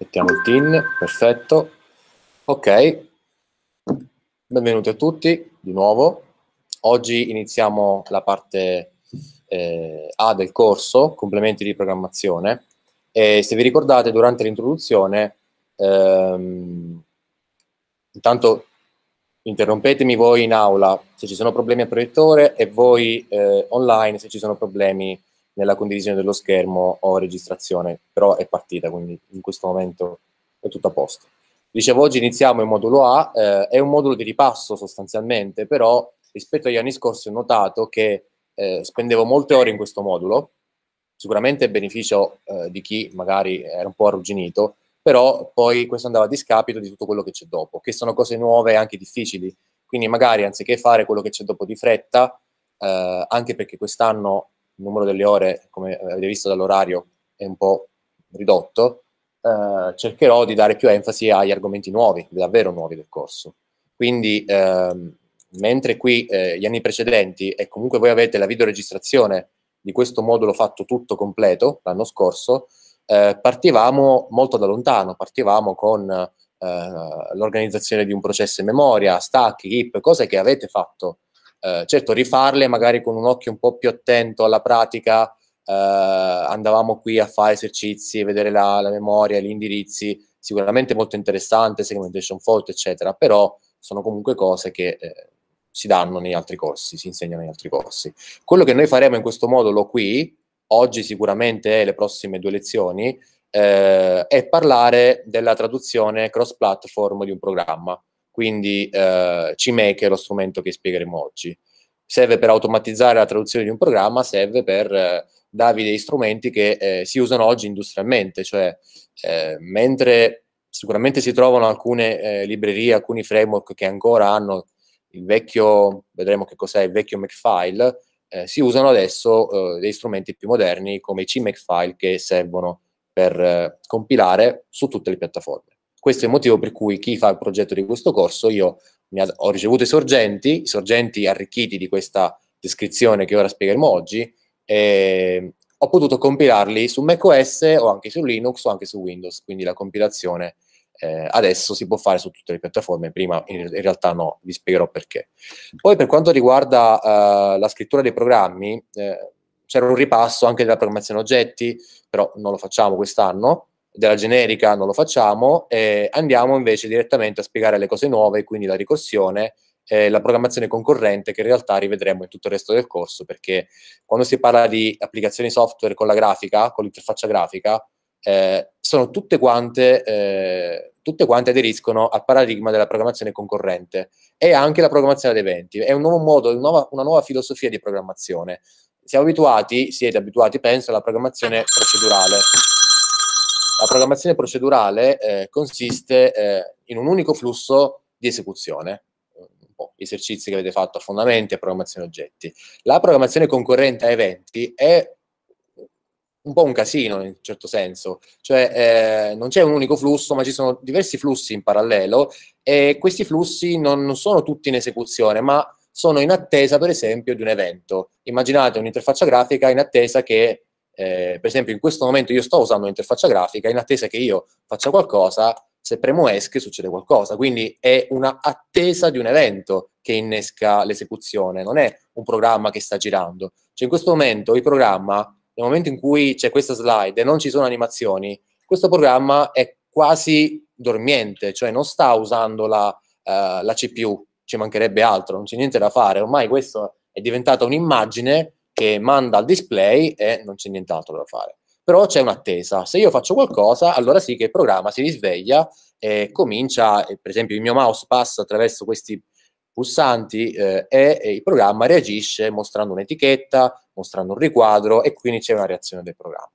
Mettiamo il tin, perfetto. Ok, benvenuti a tutti di nuovo. Oggi iniziamo la parte eh, A del corso, complementi di programmazione. E se vi ricordate, durante l'introduzione, ehm, intanto interrompetemi voi in aula se ci sono problemi al proiettore e voi eh, online se ci sono problemi nella condivisione dello schermo o registrazione, però è partita, quindi in questo momento è tutto a posto. Dicevo, oggi iniziamo il modulo A, eh, è un modulo di ripasso sostanzialmente, però rispetto agli anni scorsi ho notato che eh, spendevo molte ore in questo modulo, sicuramente a beneficio eh, di chi magari era un po' arrugginito, però poi questo andava a discapito di tutto quello che c'è dopo, che sono cose nuove e anche difficili, quindi magari anziché fare quello che c'è dopo di fretta, eh, anche perché quest'anno il numero delle ore, come avete visto dall'orario, è un po' ridotto, eh, cercherò di dare più enfasi agli argomenti nuovi, davvero nuovi del corso. Quindi, ehm, mentre qui eh, gli anni precedenti, e comunque voi avete la videoregistrazione di questo modulo fatto tutto completo l'anno scorso, eh, partivamo molto da lontano, partivamo con eh, l'organizzazione di un processo in memoria, stack, hip, cose che avete fatto eh, certo rifarle magari con un occhio un po' più attento alla pratica, eh, andavamo qui a fare esercizi, vedere la, la, memoria, gli indirizzi, sicuramente molto interessante, segmentation fault, eccetera, però sono comunque cose che eh, si danno negli altri corsi, si insegnano negli altri corsi. Quello che noi faremo in questo modulo qui, oggi sicuramente e eh, le prossime due lezioni, eh, è parlare della traduzione cross-platform di un programma quindi eh, CMake è lo strumento che spiegheremo oggi. Serve per automatizzare la traduzione di un programma, serve per eh, darvi degli strumenti che eh, si usano oggi industrialmente, cioè eh, mentre sicuramente si trovano alcune eh, librerie, alcuni framework che ancora hanno il vecchio, vedremo che cos'è il vecchio Makefile, eh, si usano adesso degli strumenti più moderni come i CMake file che servono per compilare su tutte le piattaforme. Questo è il motivo per cui chi fa il progetto di questo corso, io ho ricevuto i sorgenti, i sorgenti arricchiti di questa descrizione che ora spiegheremo oggi, e ehm, ho potuto compilarli su macOS o anche su Linux o anche su Windows, quindi la compilazione eh, adesso si può fare su tutte le piattaforme, prima in, in, realtà no, vi spiegherò perché. Poi per quanto riguarda eh, la scrittura dei programmi, eh, c'era un ripasso anche della programmazione oggetti, però non lo facciamo quest'anno, della generica non lo facciamo, eh, andiamo invece direttamente a spiegare le cose nuove, quindi la ricorsione, eh, la programmazione concorrente che in realtà rivedremo in tutto il resto del corso, perché quando si parla di applicazioni software con la grafica, con l'interfaccia grafica, eh, sono tutte quante, eh, tutte quante aderiscono al paradigma della programmazione concorrente e anche la programmazione ad eventi. È un nuovo modo, una nuova, una nuova filosofia di programmazione. Siamo abituati, siete abituati, penso, alla programmazione procedurale la programmazione procedurale eh, consiste eh, in un unico flusso di esecuzione, un po' esercizi che avete fatto a fondamenti a programmazione oggetti. La programmazione concorrente a eventi è un po' un casino in un certo senso, cioè eh, non c'è un unico flusso, ma ci sono diversi flussi in parallelo e questi flussi non, non sono tutti in esecuzione, ma sono in attesa per esempio di un evento. Immaginate un'interfaccia grafica in attesa che eh, per esempio in questo momento io sto usando un'interfaccia grafica in attesa che io faccia qualcosa, se premo ESC succede qualcosa, quindi è una attesa di un evento che innesca l'esecuzione, non è un programma che sta girando. Cioè in questo momento il programma, nel momento in cui c'è questa slide e non ci sono animazioni, questo programma è quasi dormiente, cioè non sta usando la, uh, la CPU, ci mancherebbe altro, non c'è niente da fare, ormai questo è diventata un'immagine che manda al display e non c'è nient'altro da fare. Però c'è un'attesa. Se io faccio qualcosa, allora sì che il programma si risveglia e comincia, per esempio il mio mouse passa attraverso questi pulsanti eh, e, e il programma reagisce mostrando un'etichetta, mostrando un riquadro e quindi c'è una reazione del programma.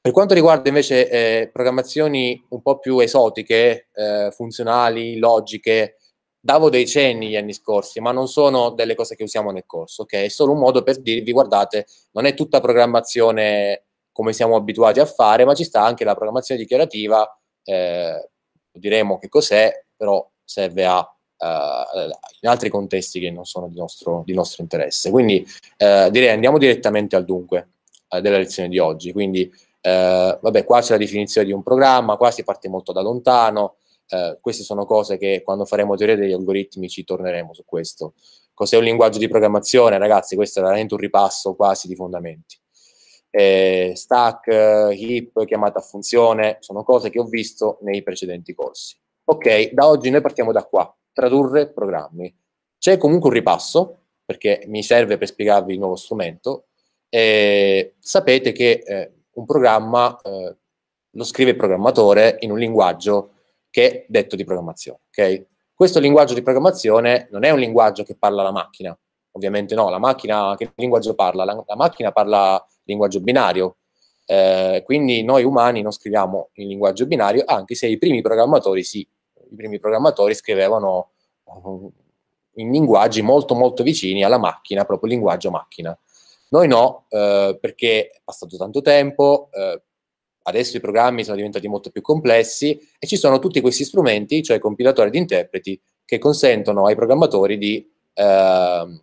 Per quanto riguarda invece eh, programmazioni un po' più esotiche, eh, funzionali, logiche, davo dei cenni gli anni scorsi, ma non sono delle cose che usiamo nel corso, ok? È solo un modo per dirvi, guardate, non è tutta programmazione come siamo abituati a fare, ma ci sta anche la programmazione dichiarativa, eh, diremo che cos'è, però serve a, eh, in altri contesti che non sono di nostro, di nostro interesse. Quindi eh, direi andiamo direttamente al dunque eh, della lezione di oggi, quindi eh, vabbè qua c'è la definizione di un programma, qua si parte molto da lontano, eh, queste sono cose che quando faremo teoria degli algoritmi ci torneremo su questo. Cos'è un linguaggio di programmazione? Ragazzi, questo è veramente un ripasso quasi di fondamenti. Eh, stack, eh, heap, chiamata a funzione, sono cose che ho visto nei precedenti corsi. Ok, da oggi noi partiamo da qua, tradurre programmi. C'è comunque un ripasso, perché mi serve per spiegarvi il nuovo strumento, e sapete che eh, un programma eh, lo scrive il programmatore in un linguaggio che detto di programmazione. Okay? Questo linguaggio di programmazione non è un linguaggio che parla la macchina, ovviamente no, la macchina che linguaggio parla? La, la macchina parla linguaggio binario, eh, quindi noi umani non scriviamo in linguaggio binario, anche se i primi programmatori sì, i primi programmatori scrivevano eh, in linguaggi molto molto vicini alla macchina, proprio linguaggio macchina. Noi no, eh, perché è passato tanto tempo, eh, Adesso i programmi sono diventati molto più complessi e ci sono tutti questi strumenti, cioè compilatori di interpreti, che consentono ai programmatori di eh,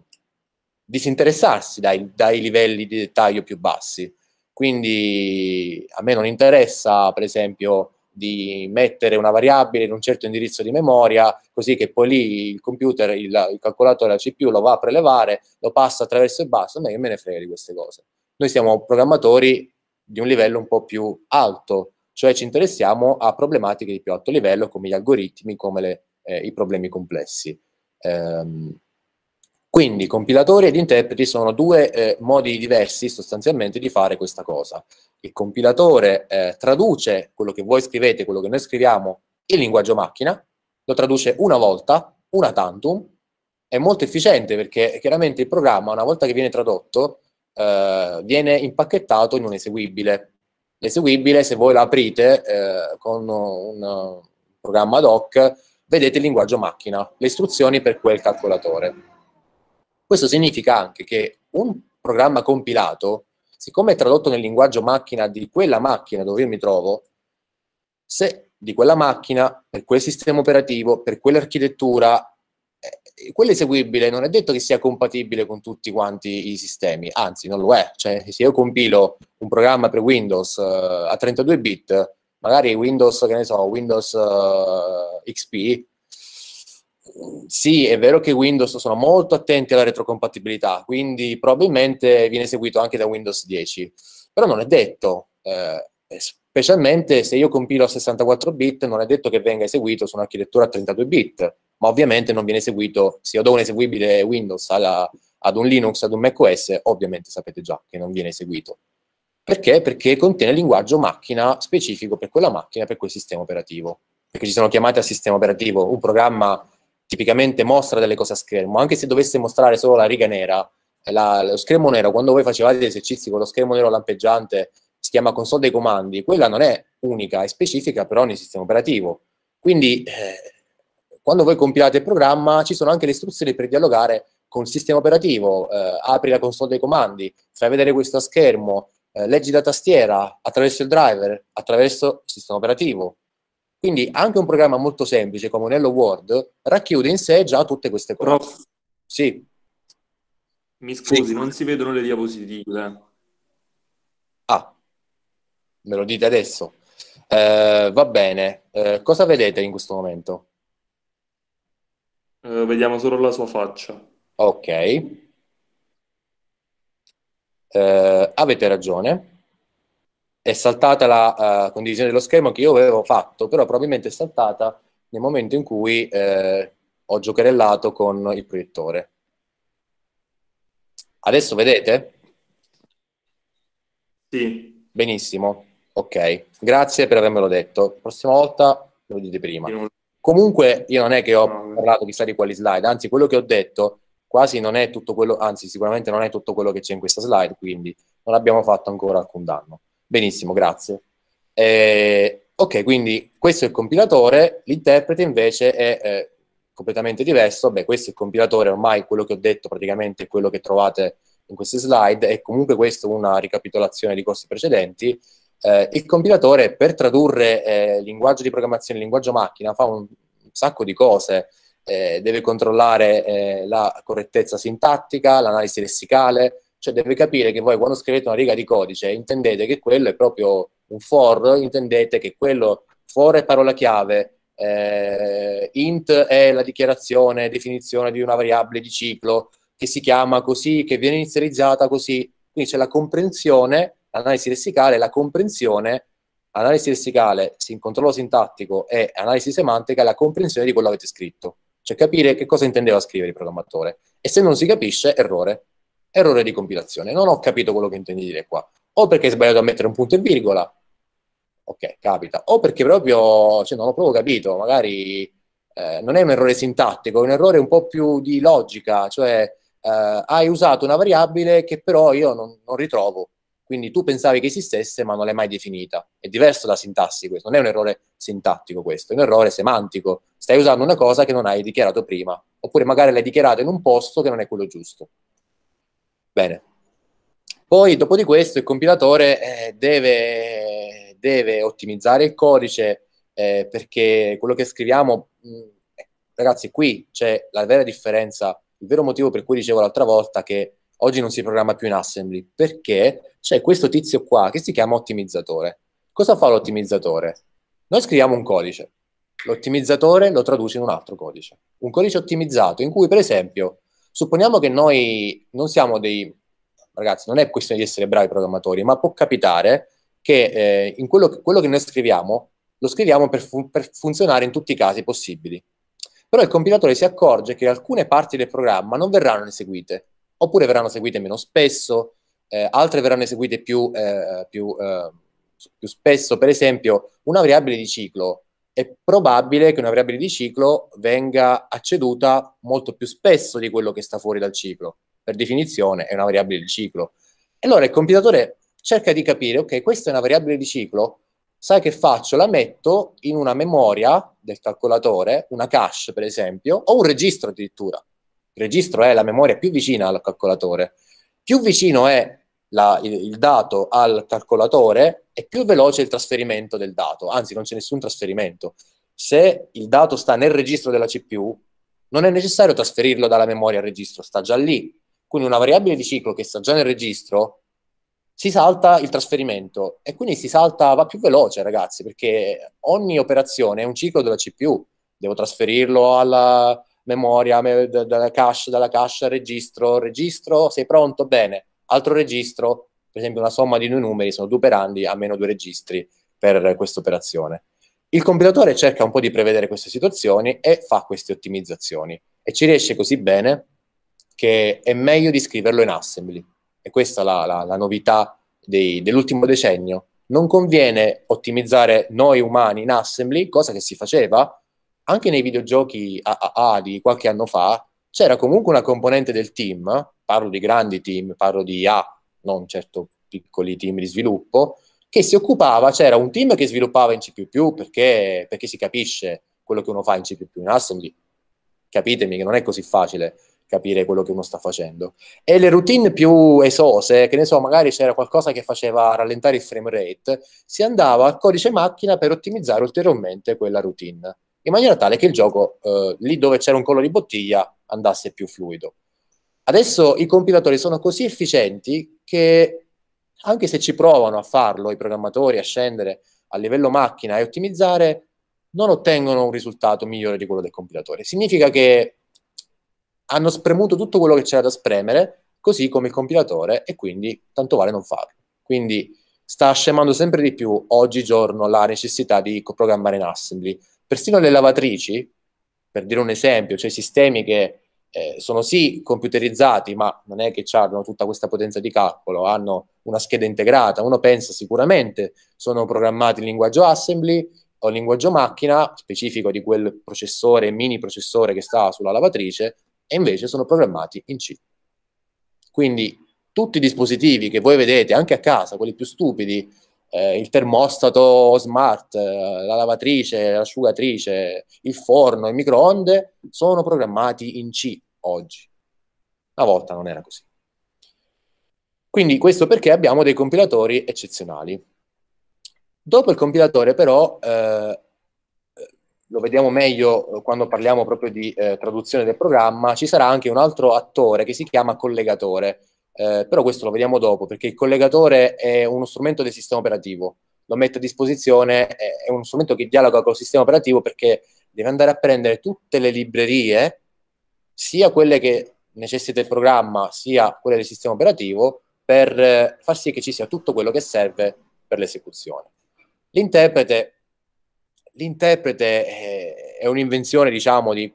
disinteressarsi dai, dai, livelli di dettaglio più bassi. Quindi a me non interessa, per esempio, di mettere una variabile in un certo indirizzo di memoria, così che poi lì il computer, il, il calcolatore, la CPU lo va a prelevare, lo passa attraverso il basta, a me che me ne frega di queste cose. Noi siamo programmatori di un livello un po' più alto, cioè ci interessiamo a problematiche di più alto livello come gli algoritmi, come le, eh, i problemi complessi. Ehm, quindi compilatori ed interpreti sono due eh, modi diversi sostanzialmente di fare questa cosa. Il compilatore eh, traduce quello che voi scrivete, quello che noi scriviamo, in linguaggio macchina, lo traduce una volta, una tantum, è molto efficiente perché chiaramente il programma una volta che viene tradotto eh, viene impacchettato in un eseguibile. L'eseguibile, se voi l'aprite eh, con un programma ad hoc, vedete il linguaggio macchina, le istruzioni per quel calcolatore. Questo significa anche che un programma compilato, siccome è tradotto nel linguaggio macchina di quella macchina dove io mi trovo, se di quella macchina, per quel sistema operativo, per quell'architettura eh, eh, quello eseguibile non è detto che sia compatibile con tutti quanti i sistemi, anzi non lo è. Cioè, se io compilo un programma per Windows uh, a 32 bit, magari Windows, che ne so, Windows uh, XP, sì, è vero che Windows sono molto attenti alla retrocompatibilità, quindi probabilmente viene eseguito anche da Windows 10, però non è detto. Eh, specialmente se io compilo a 64 bit non è detto che venga eseguito su un'architettura a 32 bit ma ovviamente non viene eseguito, se io do un eseguibile Windows alla, ad un Linux, ad un macOS, ovviamente sapete già che non viene eseguito. Perché? Perché contiene il linguaggio macchina specifico per quella macchina, per quel sistema operativo. Perché ci sono chiamate al sistema operativo. Un programma tipicamente mostra delle cose a schermo, anche se dovesse mostrare solo la riga nera, la, lo schermo nero, quando voi facevate gli esercizi con lo schermo nero lampeggiante, si chiama console dei comandi, quella non è unica, è specifica per ogni sistema operativo. Quindi eh, quando voi compilate il programma ci sono anche le istruzioni per dialogare con il sistema operativo, eh, apri la console dei comandi, fai vedere questo schermo, eh, leggi la tastiera attraverso il driver, attraverso il sistema operativo. Quindi anche un programma molto semplice come un Hello World racchiude in sé già tutte queste cose. Prof. Sì. Mi scusi, sì. non si vedono le diapositive. Ah, me lo dite adesso. Eh, va bene, eh, cosa vedete in questo momento? Eh, vediamo solo la sua faccia. Ok. Eh, avete ragione. È saltata la uh, condivisione dello schermo che io avevo fatto, però probabilmente è saltata nel momento in cui eh, ho giocherellato con il proiettore. Adesso vedete? Sì. Benissimo, ok. Grazie per avermelo detto. La prossima volta lo dite prima. Comunque io non è che ho parlato chissà di quali slide, anzi quello che ho detto quasi non è tutto quello, anzi sicuramente non è tutto quello che c'è in questa slide, quindi non abbiamo fatto ancora alcun danno. Benissimo, grazie. Eh, ok, quindi questo è il compilatore, l'interprete invece è eh, completamente diverso, beh questo è il compilatore, ormai quello che ho detto praticamente è quello che trovate in queste slide, è comunque questa una ricapitolazione di corsi precedenti, eh, il compilatore per tradurre eh, linguaggio di programmazione, linguaggio macchina, fa un, sacco di cose. Eh, deve controllare eh, la correttezza sintattica, l'analisi lessicale, cioè deve capire che voi quando scrivete una riga di codice intendete che quello è proprio un for, intendete che quello for è parola chiave, eh, int è la dichiarazione, definizione di una variabile di ciclo che si chiama così, che viene inizializzata così, quindi c'è la comprensione l'analisi lessicale, la comprensione, analisi lessicale, controllo sintattico e analisi semantica, la comprensione di quello che avete scritto, cioè capire che cosa intendeva scrivere il programmatore. E se non si capisce, errore. Errore di compilazione. Non ho capito quello che intendi dire qua. O perché hai sbagliato a mettere un punto e virgola, ok, capita, o perché proprio cioè, non ho proprio capito, magari eh, non è un errore sintattico, è un errore un po' più di logica, cioè eh, hai usato una variabile che però io non, non ritrovo, quindi tu pensavi che esistesse, ma non l'hai mai definita. È diverso da sintassi questo, non è un errore sintattico questo, è un errore semantico. Stai usando una cosa che non hai dichiarato prima, oppure magari l'hai dichiarata in un posto che non è quello giusto. Bene. Poi, dopo di questo, il compilatore eh, deve, deve, ottimizzare il codice eh, perché quello che scriviamo, mh, mm, eh, ragazzi, qui c'è la vera differenza, il vero motivo per cui dicevo l'altra volta che oggi non si programma più in assembly perché c'è questo tizio qua che si chiama ottimizzatore. Cosa fa l'ottimizzatore? Noi scriviamo un codice, l'ottimizzatore lo traduce in un altro codice, un codice ottimizzato in cui per esempio supponiamo che noi non siamo dei ragazzi, non è questione di essere bravi programmatori, ma può capitare che eh, in quello che, quello, che noi scriviamo lo scriviamo per, fun- per funzionare in tutti i casi possibili. Però il compilatore si accorge che alcune parti del programma non verranno eseguite oppure verranno seguite meno spesso, eh, altre verranno eseguite più, eh, più, eh, più, spesso. Per esempio, una variabile di ciclo è probabile che una variabile di ciclo venga acceduta molto più spesso di quello che sta fuori dal ciclo. Per definizione è una variabile di ciclo. E allora il compilatore cerca di capire, ok, questa è una variabile di ciclo, sai che faccio? La metto in una memoria del calcolatore, una cache per esempio, o un registro addirittura il registro è la memoria più vicina al calcolatore, più vicino è la, il, il, dato al calcolatore e più veloce il trasferimento del dato, anzi non c'è nessun trasferimento. Se il dato sta nel registro della CPU, non è necessario trasferirlo dalla memoria al registro, sta già lì. Quindi una variabile di ciclo che sta già nel registro, si salta il trasferimento e quindi si salta, va più veloce ragazzi, perché ogni operazione è un ciclo della CPU. Devo trasferirlo alla, memoria, me- d- dalla cache, dalla cache, registro, registro, sei pronto? Bene, altro registro, per esempio una somma di due numeri, sono due operandi, meno due registri per questa operazione. Il compilatore cerca un po' di prevedere queste situazioni e fa queste ottimizzazioni e ci riesce così bene che è meglio di scriverlo in assembly. E questa è la, la, la novità dei, dell'ultimo decennio. Non conviene ottimizzare noi umani in assembly, cosa che si faceva, anche nei videogiochi AAA di qualche anno fa c'era comunque una componente del team, parlo di grandi team, parlo di A, non certo piccoli team di sviluppo, che si occupava, c'era un team che sviluppava in C++ perché, perché si capisce quello che uno fa in C++ in Assembly. Capitemi che non è così facile capire quello che uno sta facendo. E le routine più esose, che ne so, magari c'era qualcosa che faceva rallentare il frame rate, si andava al codice macchina per ottimizzare ulteriormente quella routine in maniera tale che il gioco, eh, lì dove c'era un collo di bottiglia, andasse più fluido. Adesso i compilatori sono così efficienti che anche se ci provano a farlo i programmatori, a scendere a livello macchina e ottimizzare, non ottengono un risultato migliore di quello del compilatore. Significa che hanno spremuto tutto quello che c'era da spremere, così come il compilatore, e quindi tanto vale non farlo. Quindi sta scemando sempre di più oggigiorno la necessità di programmare in assembly, Persino le lavatrici, per dire un esempio, cioè sistemi che eh, sono sì computerizzati, ma non è che hanno tutta questa potenza di calcolo, hanno una scheda integrata. Uno pensa sicuramente sono programmati in linguaggio assembly o in linguaggio macchina, specifico di quel processore, mini processore che sta sulla lavatrice, e invece sono programmati in C. Quindi tutti i dispositivi che voi vedete anche a casa, quelli più stupidi, eh, il termostato smart, eh, la lavatrice, l'asciugatrice, il forno, il microonde sono programmati in C oggi. Una volta non era così. Quindi questo perché abbiamo dei compilatori eccezionali. Dopo il compilatore però, eh, lo vediamo meglio eh, quando parliamo proprio di eh, traduzione del programma, ci sarà anche un altro attore che si chiama collegatore eh, però questo lo vediamo dopo, perché il collegatore è uno strumento del sistema operativo, lo mette a disposizione, è uno strumento che dialoga con il sistema operativo perché deve andare a prendere tutte le librerie, sia quelle che necessita il programma, sia quelle del sistema operativo, per eh, far sì che ci sia tutto quello che serve per l'esecuzione. L'interprete, l'interprete eh, è un'invenzione, diciamo, di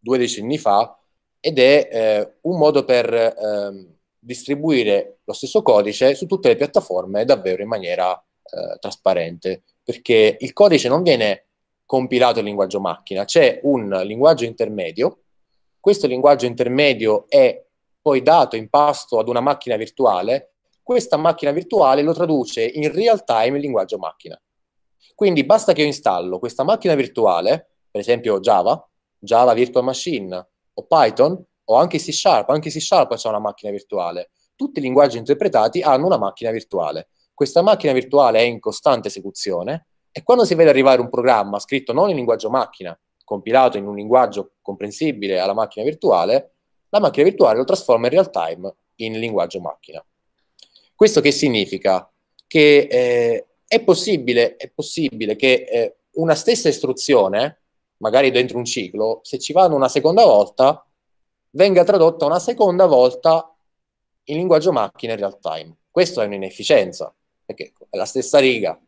due decenni fa, ed è eh, un modo per eh, distribuire lo stesso codice su tutte le piattaforme davvero in maniera eh, trasparente, perché il codice non viene compilato in linguaggio macchina, c'è un linguaggio intermedio, questo linguaggio intermedio è poi dato in pasto ad una macchina virtuale, questa macchina virtuale lo traduce in real time in linguaggio macchina. Quindi basta che io installo questa macchina virtuale, per esempio Java, Java Virtual Machine, o Python o anche C Sharp, anche C Sharp ha una macchina virtuale. Tutti i linguaggi interpretati hanno una macchina virtuale. Questa macchina virtuale è in costante esecuzione e quando si vede arrivare un programma scritto non in linguaggio macchina, compilato in un linguaggio comprensibile alla macchina virtuale, la macchina virtuale lo trasforma in real time in linguaggio macchina. Questo che significa? Che eh, è, possibile, è, possibile, che eh, una stessa istruzione magari dentro un ciclo, se ci vanno una seconda volta, venga tradotta una seconda volta in linguaggio macchina in real time. Questo è un'inefficienza, perché è la stessa riga.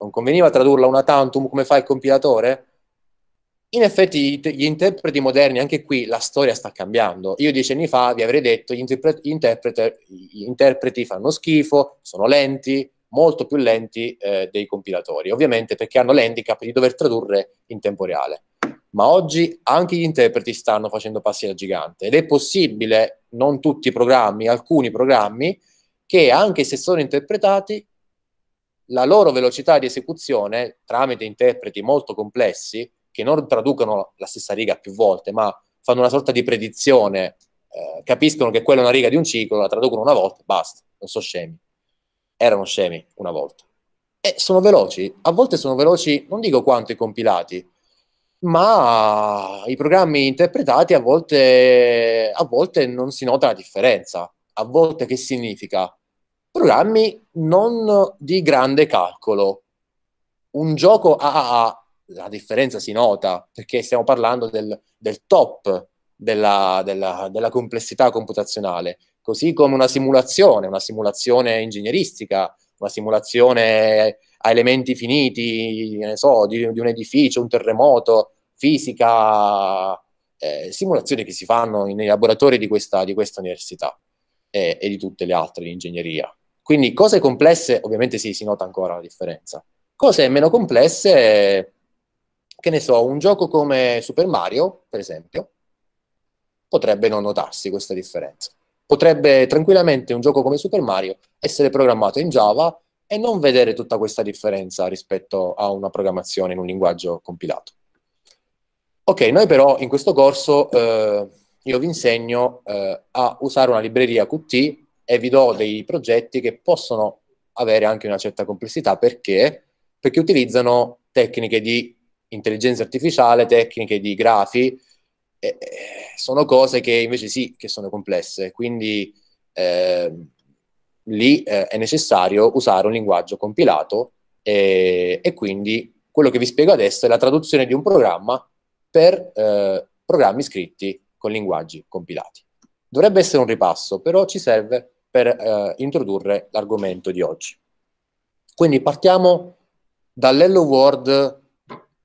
Non conveniva tradurla una tantum come fa il compilatore? In effetti gli interpreti moderni, anche qui la storia sta cambiando. Io dieci anni fa vi avrei detto gli, interpre- gli interpreti fanno schifo, sono lenti, molto più lenti eh, dei compilatori, ovviamente perché hanno l'handicap di dover tradurre in tempo reale. Ma oggi anche gli interpreti stanno facendo passi da gigante ed è possibile, non tutti i programmi, alcuni programmi, che anche se sono interpretati, la loro velocità di esecuzione tramite interpreti molto complessi, che non traducono la stessa riga più volte, ma fanno una sorta di predizione, eh, capiscono che quella è una riga di un ciclo, la traducono una volta e basta, non sono scemi erano scemi una volta. E sono veloci, a volte sono veloci, non dico quanto i compilati, ma i programmi interpretati a volte, a volte non si nota la differenza. A volte che significa? Programmi non di grande calcolo. Un gioco AAA, ah, ah, ah, la differenza si nota, perché stiamo parlando del, del top della, della, della complessità computazionale così come una simulazione, una simulazione ingegneristica, una simulazione a elementi finiti, ne so, di, di un edificio, un terremoto, fisica, eh, simulazioni che si fanno nei laboratori di questa, di questa università e, e, di tutte le altre di ingegneria. Quindi cose complesse, ovviamente sì, si nota ancora la differenza. Cose meno complesse, che ne so, un gioco come Super Mario, per esempio, potrebbe non notarsi questa differenza potrebbe tranquillamente un gioco come Super Mario essere programmato in Java e non vedere tutta questa differenza rispetto a una programmazione in un linguaggio compilato. Ok, noi però in questo corso eh, io vi insegno eh, a usare una libreria Qt e vi do dei progetti che possono avere anche una certa complessità perché? perché utilizzano tecniche di intelligenza artificiale, tecniche di grafi, eh, eh, sono cose che invece sì, che sono complesse, quindi eh, lì eh, è necessario usare un linguaggio compilato e, eh, e, quindi quello che vi spiego adesso è la traduzione di un programma per eh, programmi scritti con linguaggi compilati. Dovrebbe essere un ripasso, però ci serve per introdurre l'argomento di oggi. Quindi partiamo dall'Hello World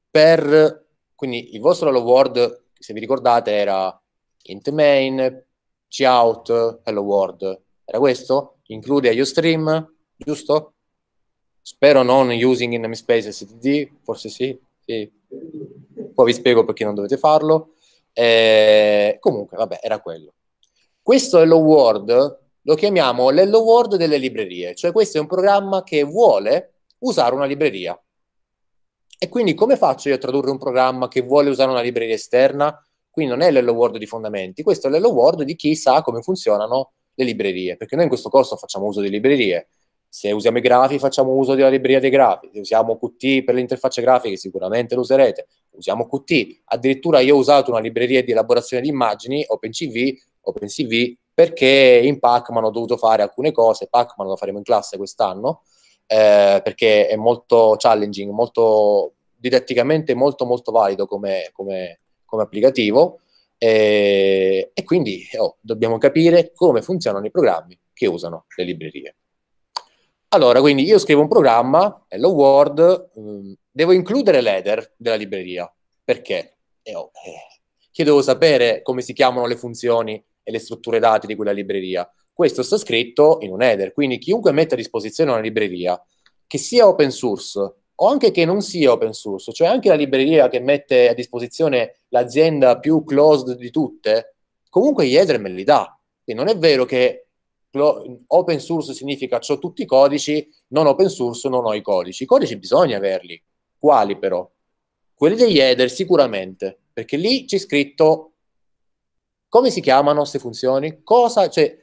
per, quindi il vostro Hello World se vi ricordate, era int main, cout, hello world. Era questo? Include a ustream, giusto? Spero non using in namespace std, forse sì, sì. Poi vi spiego perché non dovete farlo. Eh, comunque, vabbè, era quello. Questo hello world lo chiamiamo l'hello world delle librerie, cioè questo è un programma che vuole usare una libreria. E quindi come faccio io a tradurre un programma che vuole usare una libreria esterna? Quindi non è l'Hello World di fondamenti, questo è l'Hello World di chi sa come funzionano le librerie, perché noi in questo corso facciamo uso di librerie. Se usiamo i grafi facciamo uso della libreria dei grafi, se usiamo Qt per le interfacce grafiche sicuramente lo userete, usiamo Qt, addirittura io ho usato una libreria di elaborazione di immagini, OpenCV, OpenCV perché in Pacman ho dovuto fare alcune cose, Pacman lo faremo in classe quest'anno, eh, perché è molto challenging, molto didatticamente molto molto valido come, come, come applicativo e, e quindi oh, dobbiamo capire come funzionano i programmi che usano le librerie. Allora, quindi io scrivo un programma, Hello World, mh, mm, devo includere l'header della libreria. Perché? Eh, oh, eh, io devo sapere come si chiamano le funzioni e le strutture dati di quella libreria questo sta scritto in un header, quindi chiunque mette a disposizione una libreria, che sia open source o anche che non sia open source, cioè anche la libreria che mette a disposizione l'azienda più closed di tutte, comunque gli header me li dà. E non è vero che open source significa ho tutti i codici, non open source non ho i codici. I codici bisogna averli. Quali però? Quelli degli header sicuramente, perché lì c'è scritto come si chiamano queste funzioni, cosa, cioè,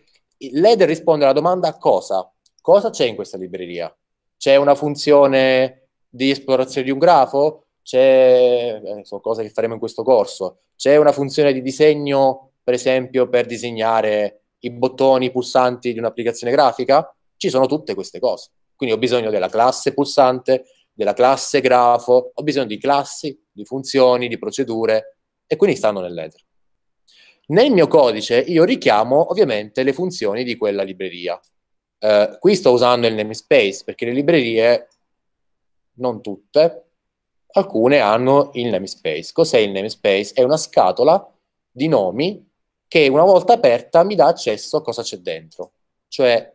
lei deve rispondere alla domanda cosa? Cosa c'è in questa libreria? C'è una funzione di esplorazione di un grafo? C'è, eh, sono cose che faremo in questo corso, c'è una funzione di disegno, per esempio, per disegnare i bottoni, i pulsanti di un'applicazione grafica? Ci sono tutte queste cose. Quindi ho bisogno della classe pulsante, della classe grafo, ho bisogno di classi, di funzioni, di procedure, e quindi stanno nell'ether. Nel mio codice io richiamo ovviamente le funzioni di quella libreria. Eh, qui sto usando il namespace perché le librerie, non tutte, alcune hanno il namespace. Cos'è il namespace? È una scatola di nomi che una volta aperta mi dà accesso a cosa c'è dentro. Cioè,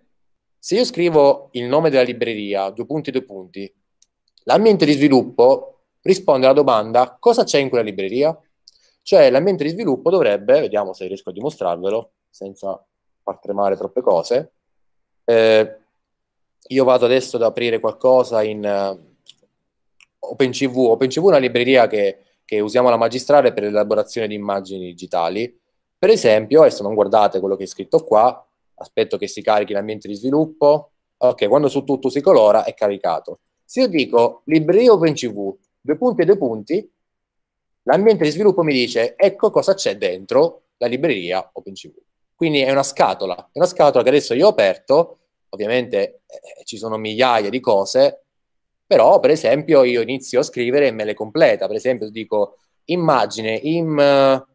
se io scrivo il nome della libreria, due punti, due punti, l'ambiente di sviluppo risponde alla domanda cosa c'è in quella libreria? Cioè l'ambiente di sviluppo dovrebbe, vediamo se riesco a dimostrarvelo, senza far tremare troppe cose, eh, io vado adesso ad aprire qualcosa in uh, OpenCV. OpenCV è una libreria che, che usiamo alla magistrale per l'elaborazione di immagini digitali. Per esempio, adesso non guardate quello che è scritto qua, aspetto che si carichi l'ambiente di sviluppo. Ok, quando su tutto si colora è caricato. Se io dico libreria OpenCV, due punti e due punti, L'ambiente di sviluppo mi dice, ecco cosa c'è dentro la libreria OpenCV. Quindi è una scatola, è una scatola che adesso io ho aperto, ovviamente eh, ci sono migliaia di cose, però per esempio io inizio a scrivere e me le completa, per esempio dico immagine, im, uh,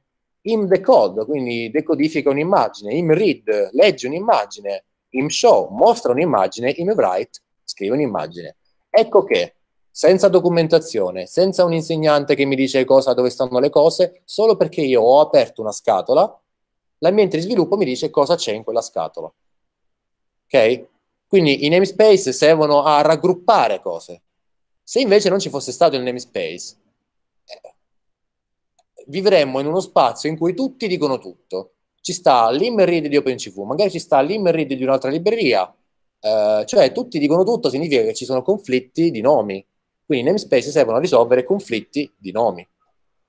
im decode, quindi decodifica un'immagine, im read, legge un'immagine, im show, mostra un'immagine, im write, scrive un'immagine. Ecco che senza documentazione, senza un insegnante che mi dice cosa, dove stanno le cose, solo perché io ho aperto una scatola, l'ambiente di sviluppo mi dice cosa c'è in quella scatola. Ok? Quindi i namespace servono a raggruppare cose. Se invece non ci fosse stato il namespace, eh, vivremmo in uno spazio in cui tutti dicono tutto. Ci sta l'immerride di OpenCV, magari ci sta l'immerride di un'altra libreria, eh, cioè tutti dicono tutto, significa che ci sono conflitti di nomi quindi i namespace servono a risolvere conflitti di nomi.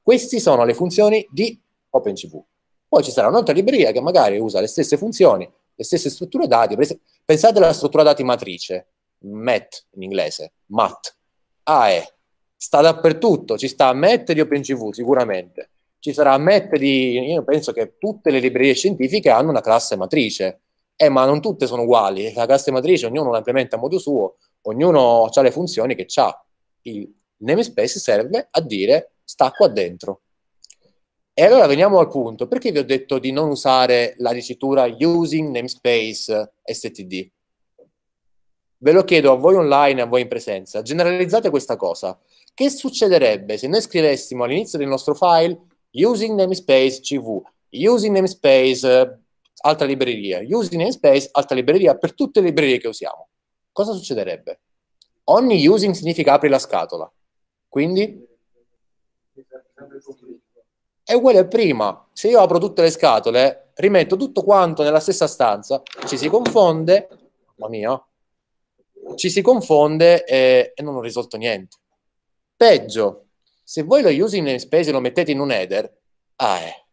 Queste sono le funzioni di OpenCV. Poi ci sarà un'altra libreria che magari usa le stesse funzioni, le stesse strutture dati. Pensate alla struttura dati matrice, MAT in inglese, MAT, AE. Sta dappertutto, ci sta MAT di OpenCV sicuramente. Ci sarà MAT di... Io penso che tutte le librerie scientifiche hanno una classe matrice. Eh, ma non tutte sono uguali. La classe matrice ognuno la implementa a modo suo, ognuno ha le funzioni che ha il namespace serve a dire sta qua dentro. E allora veniamo al punto, perché vi ho detto di non usare la dicitura using namespace std? Ve lo chiedo a voi online e a voi in presenza, generalizzate questa cosa. Che succederebbe se noi scrivessimo all'inizio del nostro file using namespace cv, using namespace eh, altra libreria, using namespace altra libreria per tutte le librerie che usiamo? Cosa succederebbe? Ogni using significa apri la scatola. Quindi è uguale a prima. Se io apro tutte le scatole, rimetto tutto quanto nella stessa stanza, ci si confonde, mamma mia, ci si confonde e, e non ho risolto niente. Peggio, se voi lo using name space lo mettete in un header, ah, eh.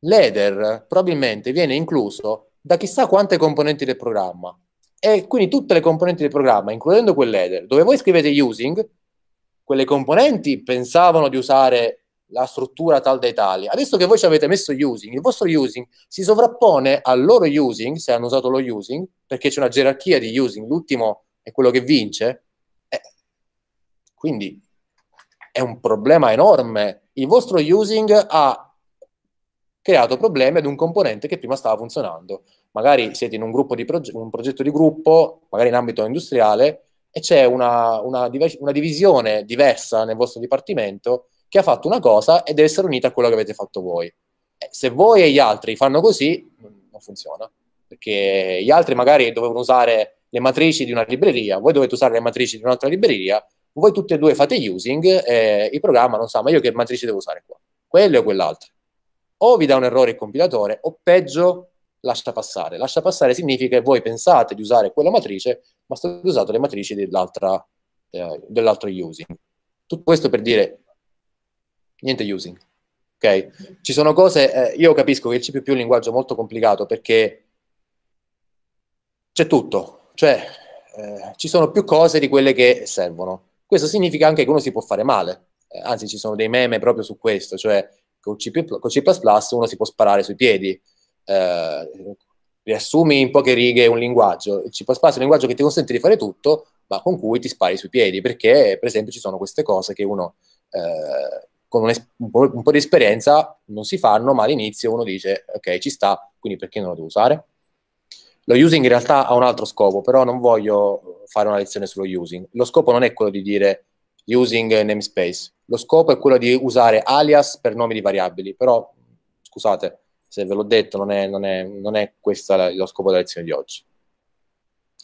l'header probabilmente viene incluso da chissà quante componenti del programma e quindi tutte le componenti del programma, includendo quell'header, dove voi scrivete using, quelle componenti pensavano di usare la struttura tal dei tali. Adesso che voi ci avete messo using, il vostro using si sovrappone al loro using, se hanno usato lo using, perché c'è una gerarchia di using, l'ultimo è quello che vince. Eh, quindi è un problema enorme. Il vostro using ha creato problemi ad un componente che prima stava funzionando magari siete in un, gruppo di proge- un progetto di gruppo, magari in ambito industriale, e c'è una, una, div- una divisione diversa nel vostro dipartimento che ha fatto una cosa e deve essere unita a quello che avete fatto voi. Eh, se voi e gli altri fanno così, non funziona, perché gli altri magari dovevano usare le matrici di una libreria, voi dovete usare le matrici di un'altra libreria, voi tutte e due fate using, eh, il programma non sa, ma io che matrici devo usare qua? Quello o quell'altro. O vi dà un errore il compilatore, o peggio lascia passare. Lascia passare significa che voi pensate di usare quella matrice, ma state usando le matrici dell'altra, eh, dell'altro using. Tutto questo per dire niente using. Ok? Ci sono cose, eh, io capisco che il C++ è un linguaggio molto complicato perché c'è tutto, cioè eh, ci sono più cose di quelle che servono. Questo significa anche che uno si può fare male, eh, anzi ci sono dei meme proprio su questo, cioè con C++, con C++ uno si può sparare sui piedi, eh, riassumi in poche righe un linguaggio, il C++ è un linguaggio che ti consente di fare tutto, ma con cui ti spari sui piedi, perché per esempio ci sono queste cose che uno eh, con un, es- un, po', di esperienza non si fanno, ma all'inizio uno dice ok ci sta, quindi perché non lo devo usare? Lo using in realtà ha un altro scopo, però non voglio fare una lezione sullo using. Lo scopo non è quello di dire using namespace, lo scopo è quello di usare alias per nomi di variabili, però scusate, se ve l'ho detto, non è, non è, non è questo lo scopo della lezione di oggi.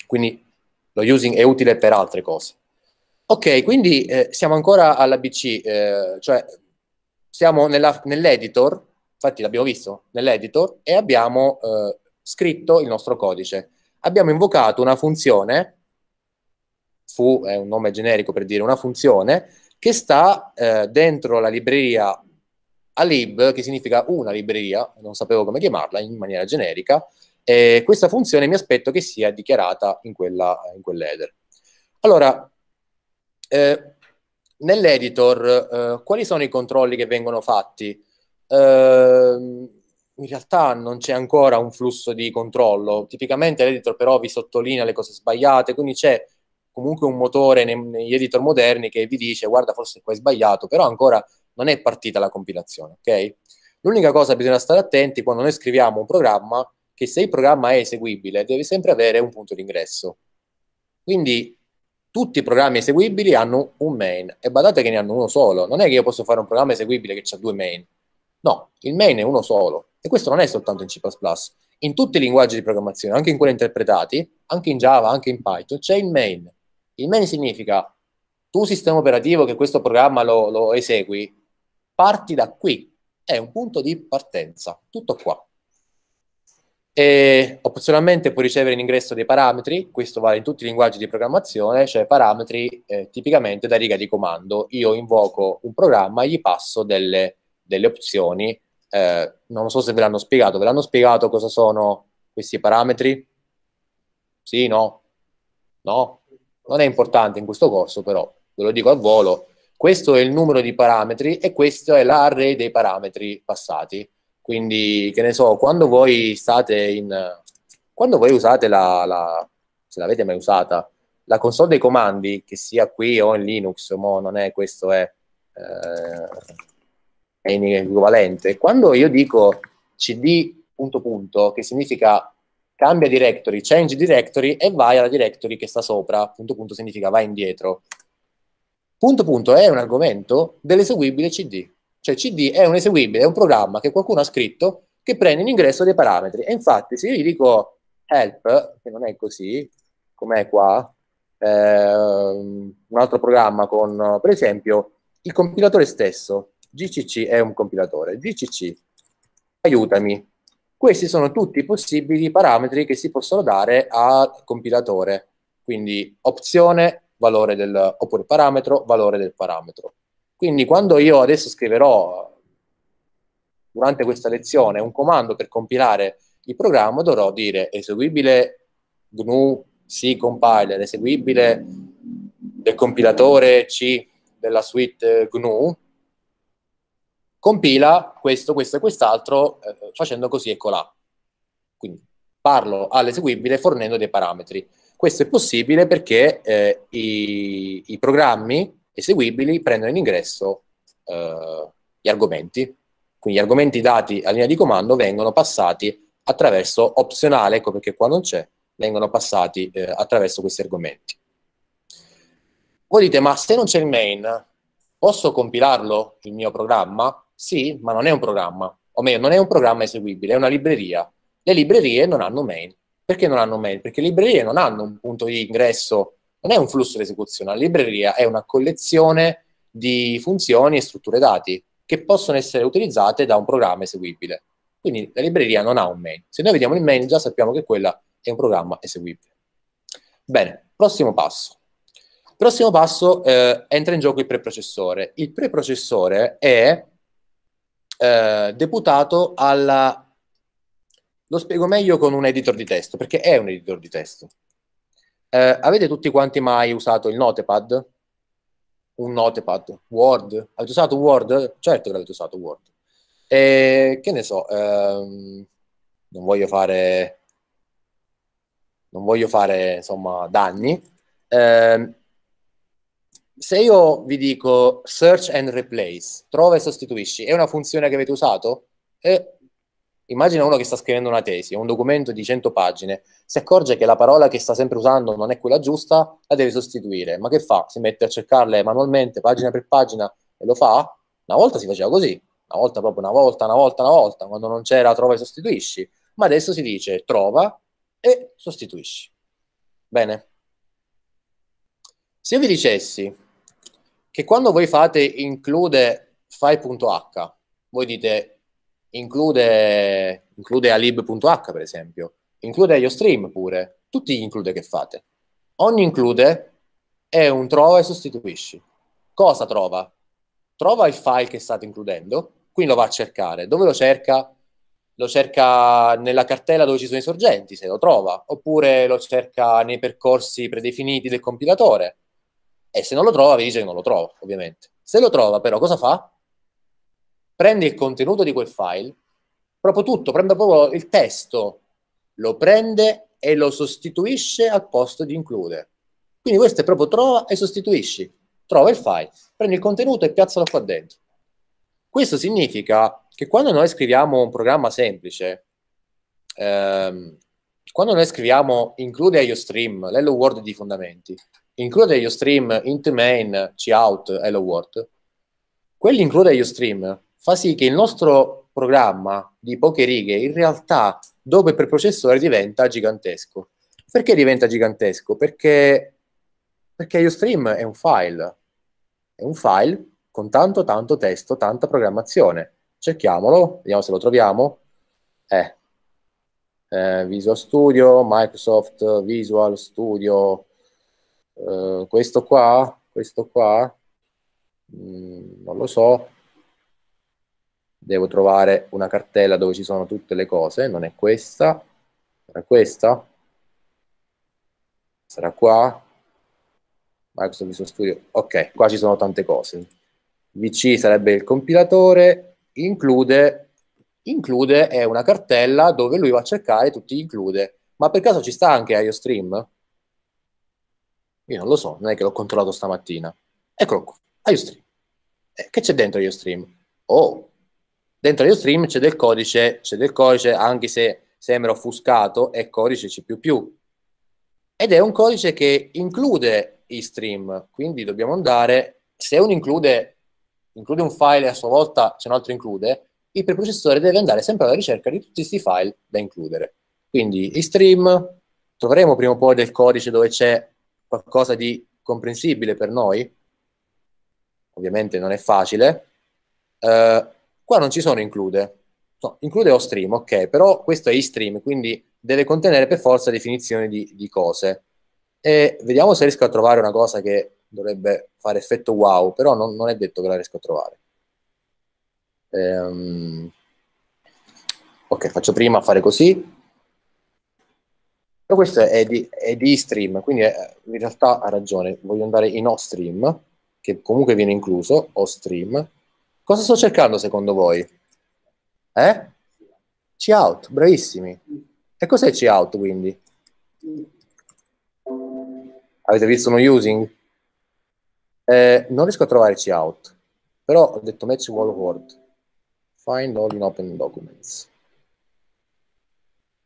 Quindi lo using è utile per altre cose. Ok, quindi eh, siamo ancora all'ABC, eh, cioè siamo nell'editor, infatti l'abbiamo visto, nell'editor, e abbiamo eh, scritto il nostro codice. Abbiamo invocato una funzione, fu è un nome generico per dire una funzione, che sta eh, dentro la libreria Alib, che significa una libreria, non sapevo come chiamarla in maniera generica, eh, questa funzione mi aspetto che sia dichiarata in, quella, in quell'header. Allora, eh, nell'editor eh, quali sono i controlli che vengono fatti? Ehm, in realtà non c'è ancora un flusso di controllo, tipicamente l'editor però vi sottolinea le cose sbagliate, quindi c'è comunque un motore negli editor moderni che vi dice guarda forse qua è sbagliato, però ancora non è partita la compilazione, ok? L'unica cosa che bisogna stare attenti quando noi scriviamo un programma, che se il programma è eseguibile deve sempre avere un punto d'ingresso. Quindi tutti i programmi eseguibili hanno un main e badate che ne hanno uno solo, non è che io posso fare un programma eseguibile che ha due main. No, il main è uno solo e questo non è soltanto in C++. In tutti i linguaggi di programmazione, anche in quelli interpretati, anche in Java, anche in Python, c'è il main. Il main significa tu sistema operativo che questo programma lo, lo esegui, Parti da qui, è un punto di partenza, tutto qua. E opzionalmente puoi ricevere in ingresso dei parametri, questo vale in tutti i linguaggi di programmazione, cioè parametri eh, tipicamente da riga di comando. Io invoco un programma e gli passo delle, delle opzioni. Eh, non so se ve l'hanno spiegato, ve l'hanno spiegato cosa sono questi parametri? Sì, no? No? Non è importante in questo corso, però ve lo dico al volo, questo è il numero di parametri e questo è l'array dei parametri passati. Quindi, che ne so, quando voi state in... Quando voi usate la... la se l'avete mai usata, la console dei comandi, che sia qui o in Linux, mo non è questo, è, eh, è equivalente. Quando io dico cd punto punto, che significa cambia directory, change directory e vai alla directory che sta sopra, punto punto significa vai indietro punto punto è un argomento dell'eseguibile CD. Cioè CD è un eseguibile, è un programma che qualcuno ha scritto che prende in ingresso dei parametri. E infatti se io gli dico help, che non è così, com'è qua, ehm, un altro programma con, per esempio, il compilatore stesso, GCC è un compilatore, GCC, aiutami. Questi sono tutti i possibili parametri che si possono dare al compilatore. Quindi opzione valore del, oppure parametro, valore del parametro. Quindi quando io adesso scriverò durante questa lezione un comando per compilare il programma, dovrò dire eseguibile GNU C compiler, eseguibile del compilatore C della suite eh, GNU, compila questo, questo e quest'altro eh, facendo così e colà. Quindi parlo all'eseguibile fornendo dei parametri. Questo è possibile perché eh, i, i, programmi eseguibili prendono in ingresso eh, gli argomenti. Quindi gli argomenti dati a linea di comando vengono passati attraverso opzionale, ecco perché qua non c'è, vengono passati eh, attraverso questi argomenti. Voi dite, ma se non c'è il main, posso compilarlo il mio programma? Sì, ma non è un programma, o meglio, non è un programma eseguibile, è una libreria. Le librerie non hanno main. Perché non hanno mail? Perché le librerie non hanno un punto di ingresso, non è un flusso di esecuzione, la libreria è una collezione di funzioni e strutture dati che possono essere utilizzate da un programma eseguibile. Quindi la libreria non ha un mail. Se noi vediamo il mail già sappiamo che quella è un programma eseguibile. Bene, prossimo passo. Prossimo passo eh, entra in gioco il preprocessore. Il preprocessore è eh, deputato alla lo spiego meglio con un editor di testo, perché è un editor di testo. Eh, avete tutti quanti mai usato il Notepad? Un Notepad? Word? Avete usato Word? Certo che avete usato Word. E, che ne so, ehm, non voglio fare... Non voglio fare, insomma, danni. Eh, se io vi dico search and replace, trova e sostituisci, è una funzione che avete usato? Eh, Immagina uno che sta scrivendo una tesi, un documento di 100 pagine, si accorge che la parola che sta sempre usando non è quella giusta, la deve sostituire. Ma che fa? Si mette a cercarle manualmente, pagina per pagina, e lo fa? Una volta si faceva così, una volta proprio una volta, una volta, una volta, quando non c'era trova e sostituisci. Ma adesso si dice trova e sostituisci. Bene. Se io vi dicessi che quando voi fate include file.h, voi dite include, include alib.h per esempio, include io stream pure, tutti gli include che fate. Ogni include è un trova e sostituisci. Cosa trova? Trova il file che state includendo, quindi lo va a cercare. Dove lo cerca? Lo cerca nella cartella dove ci sono i sorgenti, se lo trova, oppure lo cerca nei percorsi predefiniti del compilatore. E se non lo trova, vi dice che non lo trova, ovviamente. Se lo trova, però, cosa fa? prende il contenuto di quel file, proprio tutto, prende proprio il testo, lo prende e lo sostituisce al posto di include. Quindi questo è proprio trova e sostituisci. Trova il file, prende il contenuto e piazzalo qua dentro. Questo significa che quando noi scriviamo un programma semplice, ehm, quando noi scriviamo include io stream, l'hello world di fondamenti, include io stream int main cout hello world, quell'include io stream fa sì che il nostro programma di poche righe in realtà dopo il preprocessore diventa gigantesco. Perché diventa gigantesco? Perché, perché IoStream è un file, è un file con tanto tanto testo, tanta programmazione. Cerchiamolo, vediamo se lo troviamo. Eh, eh, Visual Studio, Microsoft Visual Studio, eh, questo qua, questo qua, mm, non lo so, devo trovare una cartella dove ci sono tutte le cose, non è questa, sarà questa, sarà qua, Microsoft Visual Studio, ok, qua ci sono tante cose. VC sarebbe il compilatore, include, include è una cartella dove lui va a cercare tutti include, ma per caso ci sta anche IOStream? Io non lo so, non è che l'ho controllato stamattina. Eccolo qua, IOStream. Eh, che c'è dentro IOStream? Oh, dentro lo stream c'è del codice, c'è del codice anche se sembra offuscato, è codice C++. Ed è un codice che include i stream, quindi dobbiamo andare, se uno include, include un file e a sua volta se un altro include, il preprocessore deve andare sempre alla ricerca di tutti questi file da includere. Quindi i stream, troveremo prima o poi del codice dove c'è qualcosa di comprensibile per noi, ovviamente non è facile, uh, Qua non ci sono include. No, include o stream, ok, però questo è stream, quindi deve contenere per forza definizioni di, di cose. E vediamo se riesco a trovare una cosa che dovrebbe fare effetto wow, però non, non è detto che la riesco a trovare. Ehm... Ok, faccio prima a fare così. Però questo è di, è di stream, quindi è, eh, in realtà ha ragione, voglio andare in o stream, che comunque viene incluso, o stream. Cosa sto cercando secondo voi? Eh? C-out, bravissimi. E cos'è C-out quindi? Avete visto uno using? Eh, non riesco a trovare C-out, però ho detto match wall word. Find all in open documents.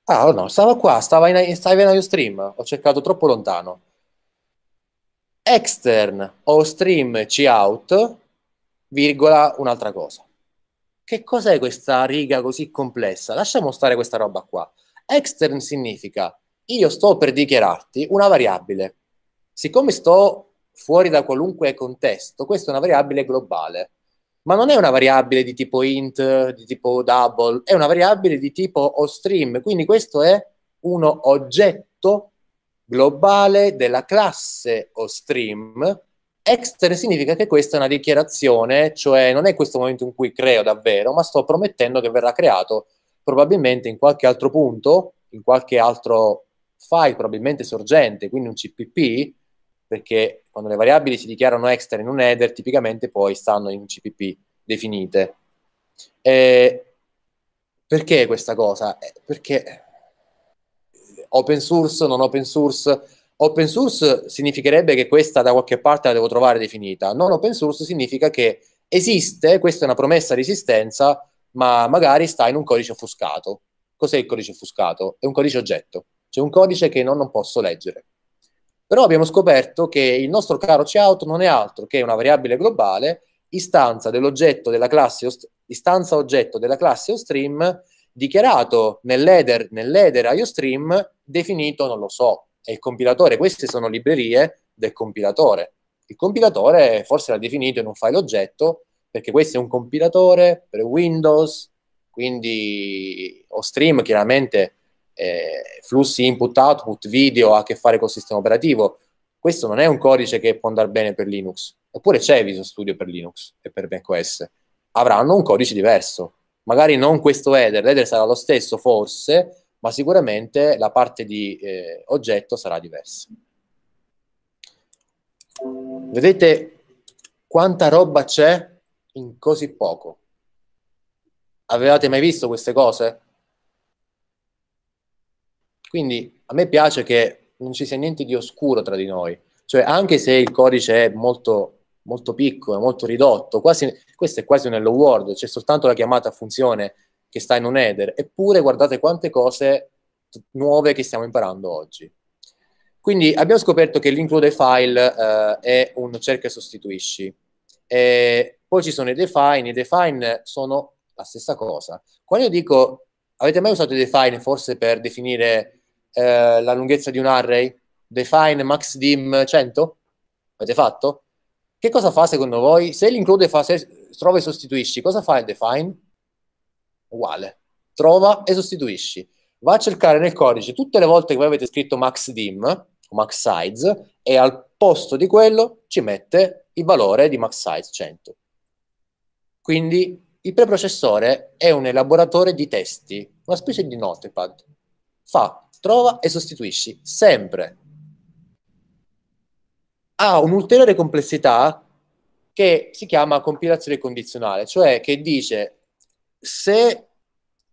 Ah, no, stava qua, stava in, stava in stream, ho cercato troppo lontano. Extern o stream C-out virgola, un'altra cosa. Che cos'è questa riga così complessa? Lasciamo stare questa roba qua. Extern significa io sto per dichiararti una variabile. Siccome sto fuori da qualunque contesto, questa è una variabile globale, ma non è una variabile di tipo int, di tipo double, è una variabile di tipo o stream, quindi questo è un oggetto globale della classe o stream Exter significa che questa è una dichiarazione, cioè non è questo momento in cui creo davvero, ma sto promettendo che verrà creato probabilmente in qualche altro punto, in qualche altro file probabilmente sorgente, quindi un CPP, perché quando le variabili si dichiarano extra in un header, tipicamente poi stanno in un CPP definite. E perché questa cosa? Eh, perché eh, open source, non open source, Open source significherebbe che questa da qualche parte la devo trovare definita. Non open source significa che esiste, questa è una promessa di esistenza, ma magari sta in un codice offuscato. Cos'è il codice offuscato? È un codice oggetto, cioè un codice che non, non posso leggere. Però abbiamo scoperto che il nostro caro cout non è altro che una variabile globale, istanza dell'oggetto della classe, istanza oggetto della classe OStream, dichiarato nell'header, nell'header IOStream, definito, non lo so, è il compilatore. Queste sono librerie del compilatore. Il compilatore forse l'ha definito in un file oggetto perché questo è un compilatore per Windows, quindi o stream chiaramente eh, flussi input-output, video ha a che fare col sistema operativo. Questo non è un codice che può andare bene per Linux, oppure c'è Visual Studio per Linux e per macOS. Avranno un codice diverso, magari non questo header, l'header sarà lo stesso forse, ma sicuramente la parte di eh, oggetto sarà diversa. Vedete quanta roba c'è in così poco? Avevate mai visto queste cose? Quindi a me piace che non ci sia niente di oscuro tra di noi, cioè anche se il codice è molto, molto piccolo, molto ridotto, quasi, questo è quasi un hello world, c'è soltanto la chiamata funzione che sta in un header, eppure guardate quante cose nuove che stiamo imparando oggi. Quindi abbiamo scoperto che l'include file eh, è un cerca e sostituisci. E poi ci sono i define, i define sono la stessa cosa. Quando io dico, avete mai usato i define forse per definire eh, la lunghezza di un array? Define max dim 100? Avete fatto? Che cosa fa secondo voi? Se l'include fa, se trova e sostituisci, cosa fa il define? uguale. Trova e sostituisci. Va a cercare nel codice tutte le volte che voi avete scritto max dim o max size e al posto di quello ci mette il valore di max size 100. Quindi il preprocessore è un elaboratore di testi, una specie di notepad. Fa, trova e sostituisci, sempre. Ha un'ulteriore complessità che si chiama compilazione condizionale, cioè che dice se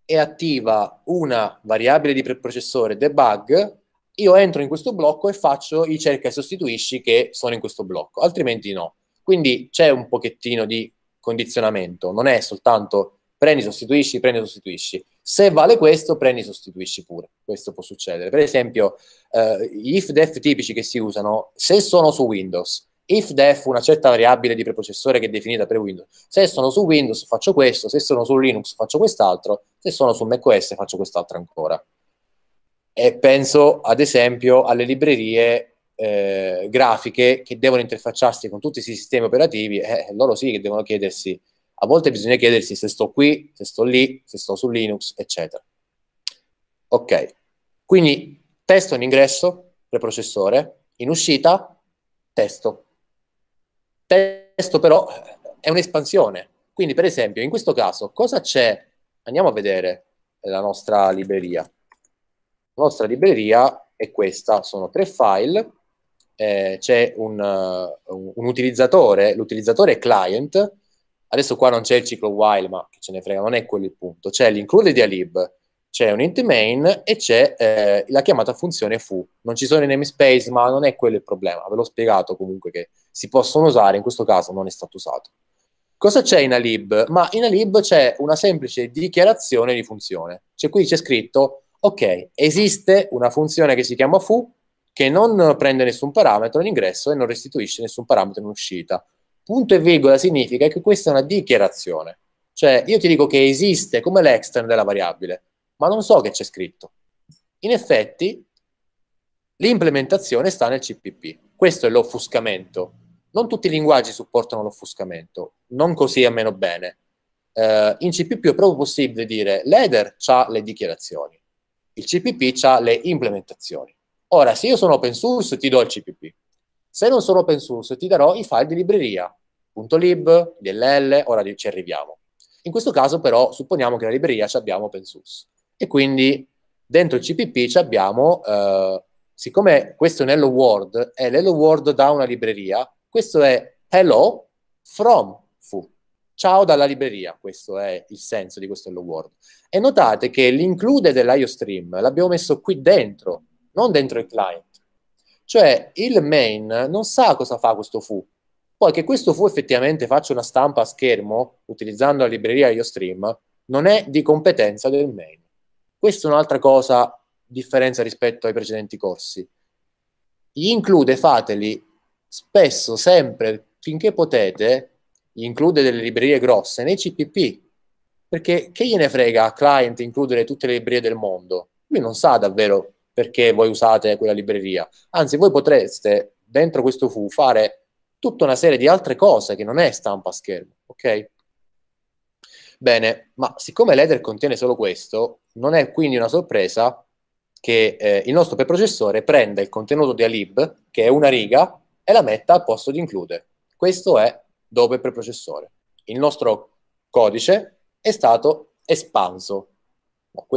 è attiva una variabile di preprocessore debug, io entro in questo blocco e faccio i cerca e sostituisci che sono in questo blocco, altrimenti no. Quindi c'è un pochettino di condizionamento, non è soltanto prendi, sostituisci, prendi, sostituisci. Se vale questo, prendi, sostituisci pure. Questo può succedere. Per esempio, eh, gli if-def tipici che si usano, se sono su Windows, if def una certa variabile di preprocessore che è definita per Windows. Se sono su Windows faccio questo, se sono su Linux faccio quest'altro, se sono su macOS faccio quest'altro ancora. E penso ad esempio alle librerie eh, grafiche che devono interfacciarsi con tutti i sistemi operativi, eh, loro sì che devono chiedersi, a volte bisogna chiedersi se sto qui, se sto lì, se sto su Linux, eccetera. Ok, quindi testo in ingresso, preprocessore, in uscita, testo testo però è un'espansione. Quindi, per esempio, in questo caso, cosa c'è? Andiamo a vedere la nostra libreria. La nostra libreria è questa, sono tre file, eh, c'è un, uh, un, utilizzatore, l'utilizzatore è client, adesso qua non c'è il ciclo while, ma che ce ne frega, non è quello il punto, c'è l'included dialib, c'è un int main e c'è eh, la chiamata funzione foo. Non ci sono i namespace, ma non è quello il problema, ve l'ho spiegato comunque che si possono usare, in questo caso non è stato usato. Cosa c'è in Alib? Ma in Alib c'è una semplice dichiarazione di funzione. Cioè qui c'è scritto, ok, esiste una funzione che si chiama foo che non prende nessun parametro in ingresso e non restituisce nessun parametro in uscita. Punto e virgola significa che questa è una dichiarazione. Cioè io ti dico che esiste come l'extern della variabile, ma non so che c'è scritto. In effetti l'implementazione sta nel CPP. Questo è l'offuscamento non tutti i linguaggi supportano l'offuscamento, non così a meno bene. Eh, in CPP è proprio possibile dire l'header ha le dichiarazioni, il CPP ha le implementazioni. Ora, se io sono open source, ti do il CPP. Se non sono open source, ti darò i file di libreria, .lib, DLL, ora ci arriviamo. In questo caso però supponiamo che la libreria ci abbiamo open source e quindi dentro il CPP ci abbiamo, eh, siccome questo è un hello world e l'hello world dà una libreria questo è hello from fu. Ciao dalla libreria, questo è il senso di questo hello world. E notate che l'include dell'IOStream l'abbiamo messo qui dentro, non dentro il client. Cioè il main non sa cosa fa questo fu. Poi che questo fu effettivamente faccio una stampa a schermo utilizzando la libreria IOStream non è di competenza del main. Questa è un'altra cosa differenza rispetto ai precedenti corsi. Gli include fateli spesso, sempre, finché potete, include delle librerie grosse nei CPP, perché che gliene frega a client includere tutte le librerie del mondo? Lui non sa davvero perché voi usate quella libreria. Anzi, voi potreste, dentro questo FU, fare tutta una serie di altre cose che non è stampa a schermo, ok? Bene, ma siccome l'Ether contiene solo questo, non è quindi una sorpresa che eh, il nostro preprocessore prenda il contenuto di Alib, che è una riga, e la metta al posto di include. Questo è dopo il preprocessore. Il nostro codice è stato espanso.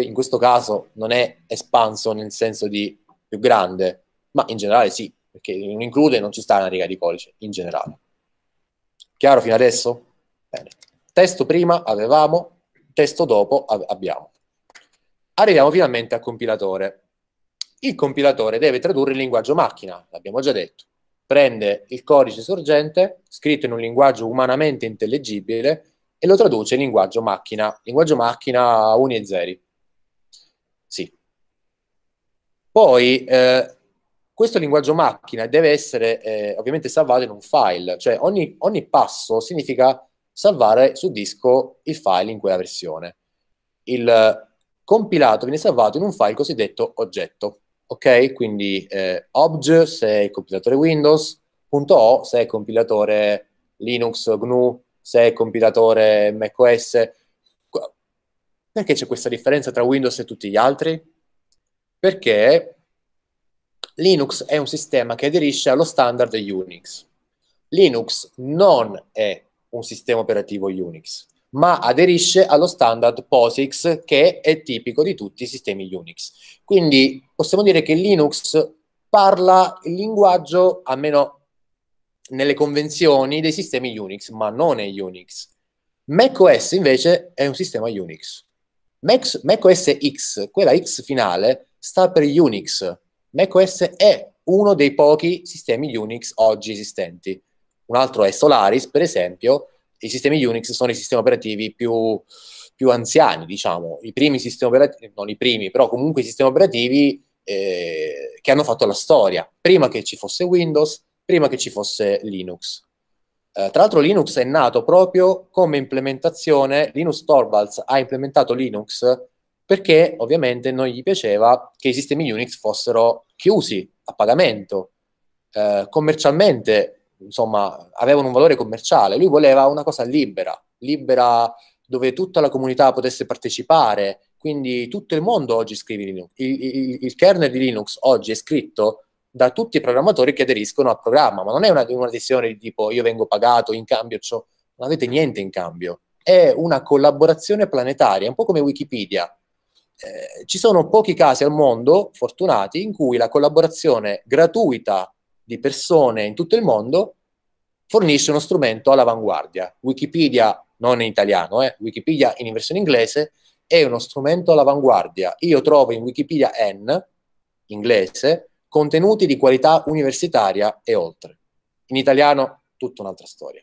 In questo caso non è espanso nel senso di più grande, ma in generale sì, perché in un include non ci sta una riga di codice, in generale. Chiaro fino adesso? Bene. Testo prima avevamo, testo dopo av abbiamo. Arriviamo finalmente al compilatore. Il compilatore deve tradurre il linguaggio macchina, l'abbiamo già detto prende il codice sorgente scritto in un linguaggio umanamente intellegibile e lo traduce in linguaggio macchina, linguaggio macchina uni e zeri. Sì. Poi eh, questo linguaggio macchina deve essere eh, ovviamente salvato in un file, cioè ogni, ogni passo significa salvare su disco il file in quella versione. Il compilato viene salvato in un file cosiddetto oggetto ok? Quindi eh, obj se è compilatore Windows, punto .o se è compilatore Linux, GNU, se è compilatore macOS. Perché c'è questa differenza tra Windows e tutti gli altri? Perché Linux è un sistema che aderisce allo standard Unix. Linux non è un sistema operativo Unix ma aderisce allo standard POSIX che è tipico di tutti i sistemi Unix. Quindi possiamo dire che Linux parla il linguaggio, almeno nelle convenzioni, dei sistemi Unix, ma non è Unix. macOS invece è un sistema Unix. Mac, macOS X, quella X finale, sta per Unix. macOS è uno dei pochi sistemi Unix oggi esistenti. Un altro è Solaris, per esempio, i sistemi Unix sono i sistemi operativi più, più anziani, diciamo, i primi sistemi operativi, non i primi, però comunque i sistemi operativi eh, che hanno fatto la storia, prima che ci fosse Windows, prima che ci fosse Linux. Eh, tra l'altro Linux è nato proprio come implementazione, Linus Torvalds ha implementato Linux perché ovviamente non gli piaceva che i sistemi Unix fossero chiusi a pagamento. Eh, commercialmente insomma, avevano un valore commerciale. Lui voleva una cosa libera, libera dove tutta la comunità potesse partecipare. Quindi tutto il mondo oggi scrive Linux. Il, il, il kernel di Linux oggi è scritto da tutti i programmatori che aderiscono al programma, ma non è una, una decisione di tipo io vengo pagato, in cambio ciò, cioè, non avete niente in cambio. È una collaborazione planetaria, un po' come Wikipedia. Eh, ci sono pochi casi al mondo, fortunati, in cui la collaborazione gratuita di persone in tutto il mondo fornisce uno strumento all'avanguardia. Wikipedia, non in italiano, eh, Wikipedia in versione inglese, è uno strumento all'avanguardia. Io trovo in Wikipedia N, inglese, contenuti di qualità universitaria e oltre. In italiano, tutta un'altra storia.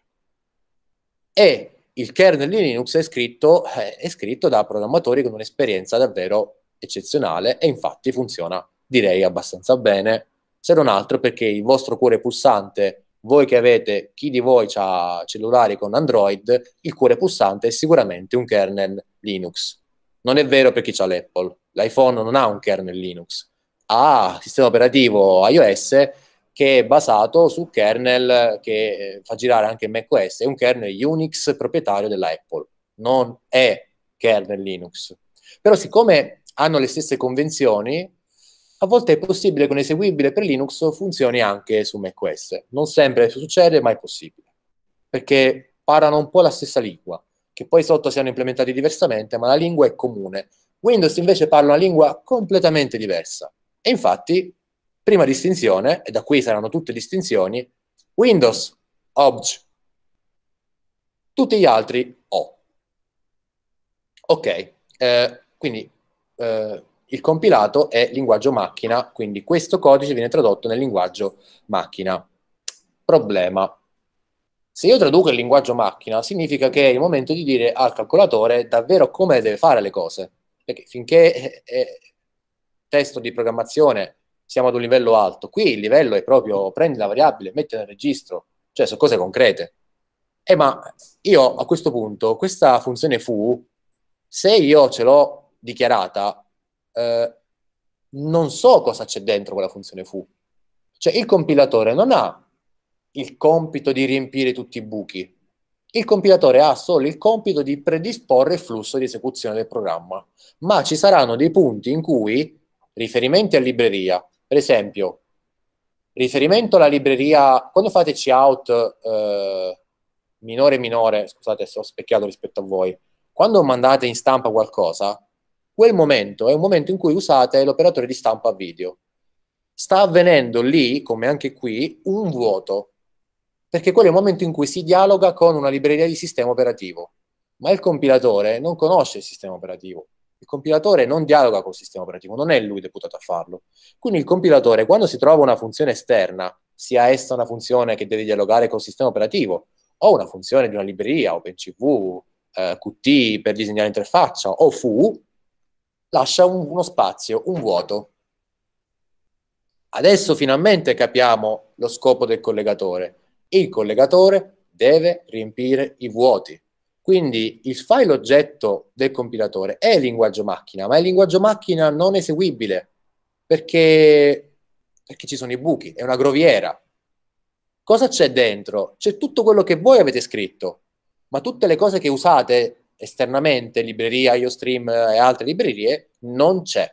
E il kernel di Linux è scritto, eh, è scritto da programmatori con un'esperienza davvero eccezionale e infatti funziona, direi, abbastanza bene se non altro perché il vostro cuore pulsante, voi che avete, chi di voi ha cellulari con Android, il cuore pulsante è sicuramente un kernel Linux. Non è vero per chi ha l'Apple, l'iPhone non ha un kernel Linux, ha sistema operativo iOS che è basato su kernel che eh, fa girare anche macOS, è un kernel Unix proprietario della Apple, non è kernel Linux. Però siccome hanno le stesse convenzioni, a volte è possibile che un eseguibile per Linux funzioni anche su macOS. Non sempre succede, ma è possibile, perché parlano un po' la stessa lingua, che poi sotto siano implementati diversamente, ma la lingua è comune. Windows invece parla una lingua completamente diversa. E infatti, prima distinzione, e da qui saranno tutte distinzioni, Windows, obj, tutti gli altri O. Ok, eh, quindi eh, il compilato è linguaggio macchina, quindi questo codice viene tradotto nel linguaggio macchina. Problema. Se io traduco il linguaggio macchina, significa che è il momento di dire al calcolatore davvero come deve fare le cose. Perché finché è eh, eh, testo di programmazione siamo ad un livello alto, qui il livello è proprio prendi la variabile, metti nel registro, cioè sono cose concrete. Eh, ma io a questo punto, questa funzione fu, se io ce l'ho dichiarata, eh, non so cosa c'è dentro quella funzione foo. Cioè il compilatore non ha il compito di riempire tutti i buchi. Il compilatore ha solo il compito di predisporre il flusso di esecuzione del programma, ma ci saranno dei punti in cui riferimenti a libreria, per esempio, riferimento alla libreria, quando fate out eh, minore minore, scusate se ho specchiato rispetto a voi, quando mandate in stampa qualcosa, quel momento è un momento in cui usate l'operatore di stampa video. Sta avvenendo lì, come anche qui, un vuoto, perché quello è il momento in cui si dialoga con una libreria di sistema operativo, ma il compilatore non conosce il sistema operativo. Il compilatore non dialoga col sistema operativo, non è lui deputato a farlo. Quindi il compilatore, quando si trova una funzione esterna, sia essa una funzione che deve dialogare col sistema operativo, o una funzione di una libreria, OpenCV, eh, Qt per disegnare interfaccia, o FU, lascia un, uno spazio, un vuoto. Adesso finalmente capiamo lo scopo del collegatore. Il collegatore deve riempire i vuoti. Quindi il file oggetto del compilatore è linguaggio macchina, ma è linguaggio macchina non eseguibile perché, perché ci sono i buchi, è una groviera. Cosa c'è dentro? C'è tutto quello che voi avete scritto, ma tutte le cose che usate esternamente, libreria, IoStream eh, e altre librerie, non c'è.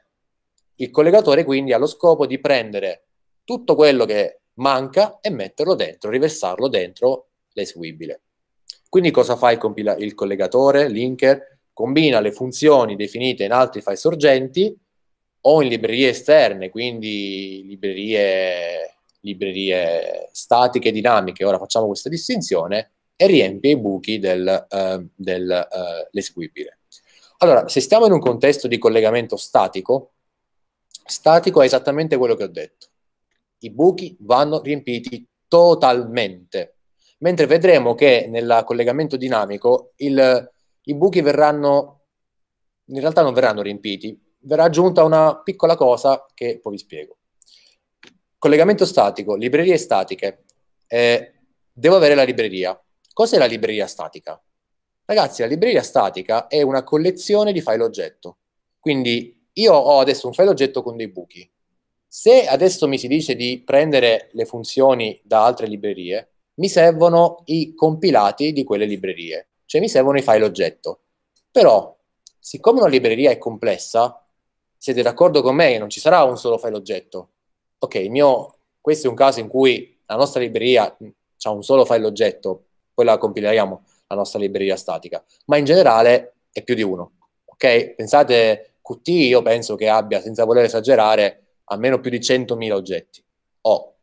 Il collegatore quindi ha lo scopo di prendere tutto quello che manca e metterlo dentro, riversarlo dentro l'eseguibile. Quindi cosa fa il, il collegatore, linker? Combina le funzioni definite in altri file sorgenti o in librerie esterne, quindi librerie, librerie statiche, dinamiche, ora facciamo questa distinzione, e riempie i buchi dell'eseguibile. Uh, del, uh, allora, se stiamo in un contesto di collegamento statico, statico è esattamente quello che ho detto. I buchi vanno riempiti totalmente, mentre vedremo che nel collegamento dinamico il, i buchi verranno, in realtà non verranno riempiti, verrà aggiunta una piccola cosa che poi vi spiego. Collegamento statico, librerie statiche. Eh, devo avere la libreria, Cos'è la libreria statica? Ragazzi, la libreria statica è una collezione di file oggetto. Quindi io ho adesso un file oggetto con dei buchi. Se adesso mi si dice di prendere le funzioni da altre librerie, mi servono i compilati di quelle librerie, cioè mi servono i file oggetto. Però, siccome una libreria è complessa, siete d'accordo con me che non ci sarà un solo file oggetto. Ok, mio, questo è un caso in cui la nostra libreria ha un solo file oggetto, la compileremo la nostra libreria statica, ma in generale è più di uno. Ok? Pensate, Qt io penso che abbia, senza voler esagerare, almeno più di 100.000 oggetti. Ho oh,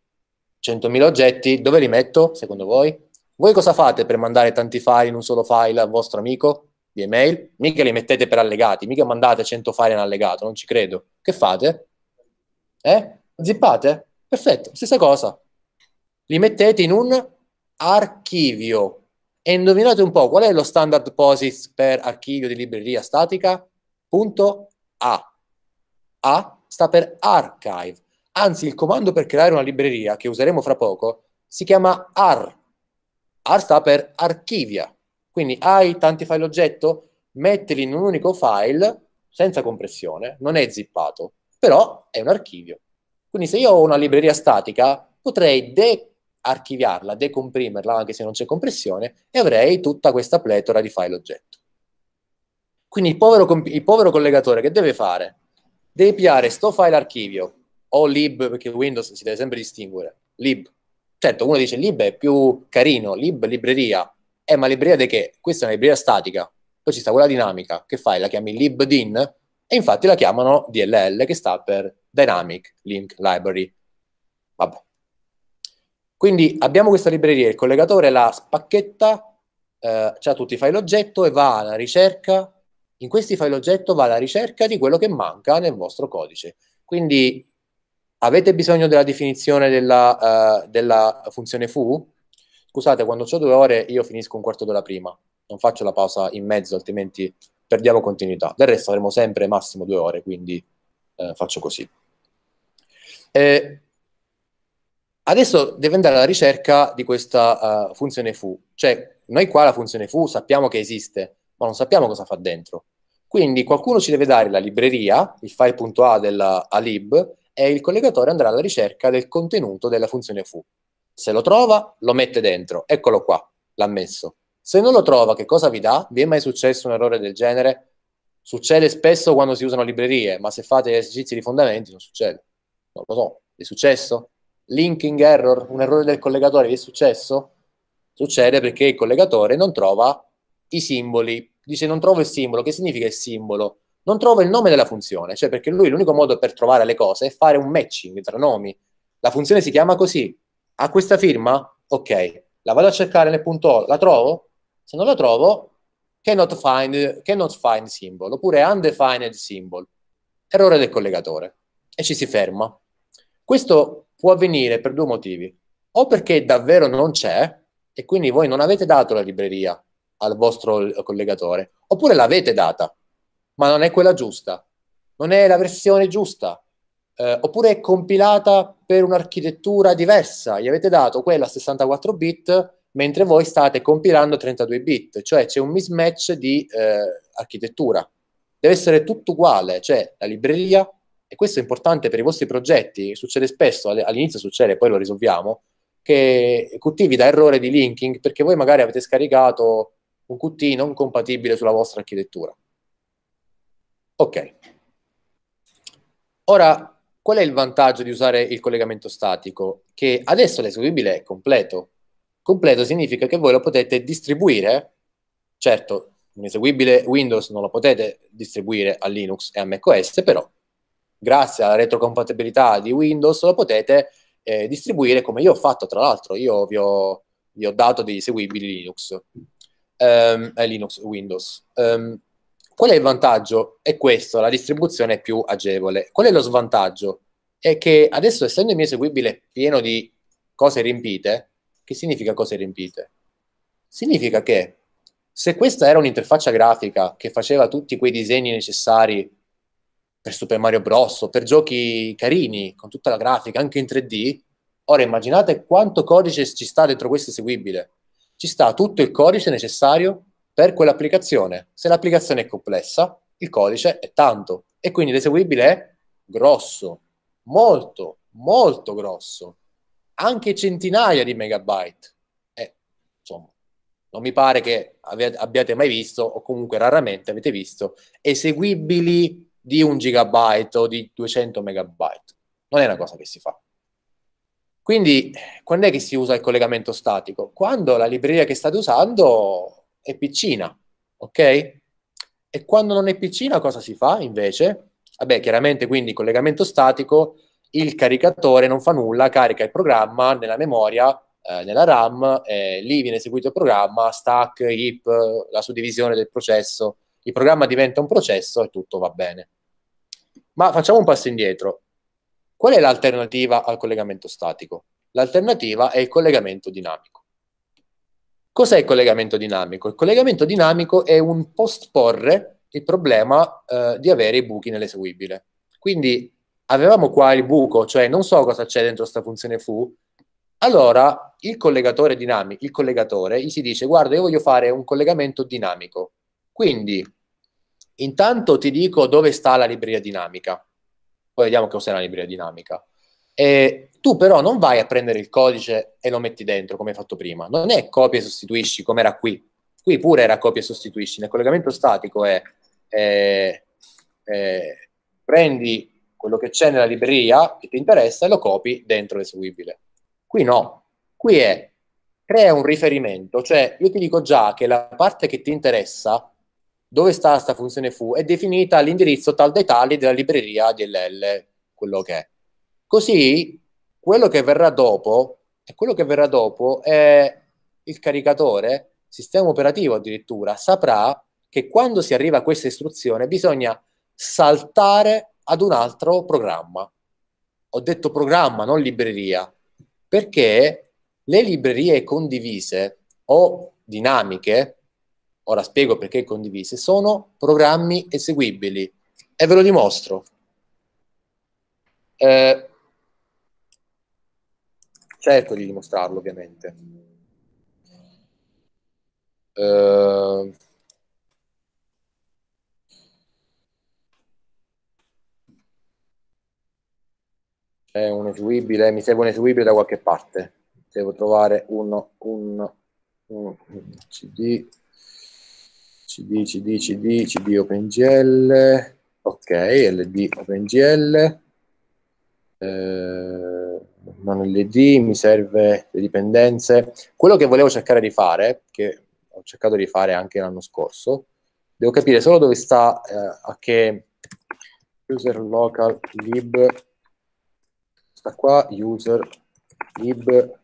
100.000 oggetti, dove li metto secondo voi? Voi cosa fate per mandare tanti file in un solo file al vostro amico di email? Mica li mettete per allegati, mica mandate 100 file in allegato, non ci credo. Che fate? Eh? Zippate? Perfetto, stessa cosa. Li mettete in un archivio. E indovinate un po', qual è lo standard POSIX per archivio di libreria statica? Punto A. A sta per archive. Anzi, il comando per creare una libreria, che useremo fra poco, si chiama AR. AR sta per archivia. Quindi hai tanti file oggetto, mettili in un unico file, senza compressione, non è zippato, però è un archivio. Quindi se io ho una libreria statica, potrei de archiviarla, decomprimerla anche se non c'è compressione e avrei tutta questa pletora di file oggetto. Quindi il povero, il povero collegatore che deve fare? Deve piare sto file archivio o lib, perché Windows si deve sempre distinguere, lib. Certo, uno dice lib è più carino, lib libreria. Eh, ma libreria di che? Questa è una libreria statica. Poi ci sta quella dinamica. Che fai? La chiami libdin? E infatti la chiamano DLL, che sta per Dynamic Link Library. Vabbè. Quindi abbiamo questa libreria, il collegatore la spacchetta, eh, ha tutti i file oggetto e va alla ricerca, in questi file oggetto va alla ricerca di quello che manca nel vostro codice. Quindi avete bisogno della definizione della, uh, della funzione foo? Scusate, quando ho due ore io finisco un quarto d'ora prima, non faccio la pausa in mezzo, altrimenti perdiamo continuità. Del resto avremo sempre massimo due ore, quindi eh, faccio così. Eh, Adesso deve andare alla ricerca di questa uh, funzione foo, cioè noi qua la funzione foo sappiamo che esiste, ma non sappiamo cosa fa dentro. Quindi qualcuno ci deve dare la libreria, il file.a della alib, e il collegatore andrà alla ricerca del contenuto della funzione foo. Se lo trova, lo mette dentro. Eccolo qua, l'ha messo. Se non lo trova, che cosa vi dà? Vi è mai successo un errore del genere? Succede spesso quando si usano librerie, ma se fate esercizi di fondamenti non succede. Non lo so, è successo? linking error, un errore del collegatore, che è successo? Succede perché il collegatore non trova i simboli, dice non trovo il simbolo, che significa il simbolo? Non trovo il nome della funzione, cioè perché lui l'unico modo per trovare le cose è fare un matching tra nomi. La funzione si chiama così, ha questa firma? Ok, la vado a cercare nel punto O, la trovo? Se non la trovo, cannot find, cannot find symbol, oppure undefined symbol, errore del collegatore, e ci si ferma. Questo può avvenire per due motivi. O perché davvero non c'è e quindi voi non avete dato la libreria al vostro collegatore, oppure l'avete data, ma non è quella giusta, non è la versione giusta, eh, oppure è compilata per un'architettura diversa, gli avete dato quella a 64 bit mentre voi state compilando 32 bit, cioè c'è un mismatch di eh, architettura. Deve essere tutto uguale, cioè la libreria e questo è importante per i vostri progetti. Succede spesso, all'inizio succede, poi lo risolviamo, che Qt vi dà errore di linking perché voi magari avete scaricato un Qt non compatibile sulla vostra architettura. Ok. Ora, qual è il vantaggio di usare il collegamento statico? Che adesso l'eseguibile è completo. Completo significa che voi lo potete distribuire, certo, un eseguibile Windows non lo potete distribuire a Linux e a macOS, però grazie alla retrocompatibilità di Windows lo potete eh, distribuire come io ho fatto, tra l'altro, io vi ho, vi ho dato degli eseguibili Linux, um, Linux Windows. Um, qual è il vantaggio? È questo, la distribuzione è più agevole. Qual è lo svantaggio? È che adesso, essendo il mio eseguibile pieno di cose riempite, che significa cose riempite? Significa che se questa era un'interfaccia grafica che faceva tutti quei disegni necessari per Super Mario Bros, per giochi carini, con tutta la grafica, anche in 3D. Ora immaginate quanto codice ci sta dentro questo eseguibile. Ci sta tutto il codice necessario per quell'applicazione. Se l'applicazione è complessa, il codice è tanto e quindi l'eseguibile è grosso, molto, molto grosso, anche centinaia di megabyte. Eh, insomma, non mi pare che abbiate mai visto, o comunque raramente avete visto, eseguibili di un gigabyte o di 200 megabyte. Non è una cosa che si fa. Quindi, quando è che si usa il collegamento statico? Quando la libreria che state usando è piccina, ok? E quando non è piccina cosa si fa invece? Vabbè, chiaramente quindi collegamento statico, il caricatore non fa nulla, carica il programma nella memoria, eh, nella RAM, eh, lì viene eseguito il programma, stack, heap, la suddivisione del processo, il programma diventa un processo e tutto va bene. Ma facciamo un passo indietro. Qual è l'alternativa al collegamento statico? L'alternativa è il collegamento dinamico. Cos'è il collegamento dinamico? Il collegamento dinamico è un postporre il problema eh, di avere i buchi nell'eseguibile. Quindi avevamo qua il buco, cioè non so cosa c'è dentro questa funzione foo, allora il collegatore dinamico, il collegatore, gli si dice guarda io voglio fare un collegamento dinamico, quindi Intanto ti dico dove sta la libreria dinamica. Poi vediamo cos'è la libreria dinamica. E tu però non vai a prendere il codice e lo metti dentro come hai fatto prima. Non è copia e sostituisci come era qui. Qui pure era copia e sostituisci. Nel collegamento statico è, è, è prendi quello che c'è nella libreria che ti interessa e lo copi dentro l'eseguibile. Qui no. Qui è crea un riferimento, cioè io ti dico già che la parte che ti interessa dove sta questa funzione foo è definita l'indirizzo tal dei tali della libreria DLL, quello che è. Così quello che verrà dopo, e quello che verrà dopo è il caricatore, sistema operativo addirittura, saprà che quando si arriva a questa istruzione bisogna saltare ad un altro programma. Ho detto programma, non libreria, perché le librerie condivise o dinamiche ora spiego perché condivise, sono programmi eseguibili e ve lo dimostro. Eh, cerco di dimostrarlo ovviamente. Eh, C'è un eseguibile, mi serve un eseguibile da qualche parte. Devo trovare uno, un, un CD cd cd cd cd opengl ok ld opengl eh, non ld mi serve le dipendenze quello che volevo cercare di fare che ho cercato di fare anche l'anno scorso devo capire solo dove sta eh, a che user local lib sta qua user lib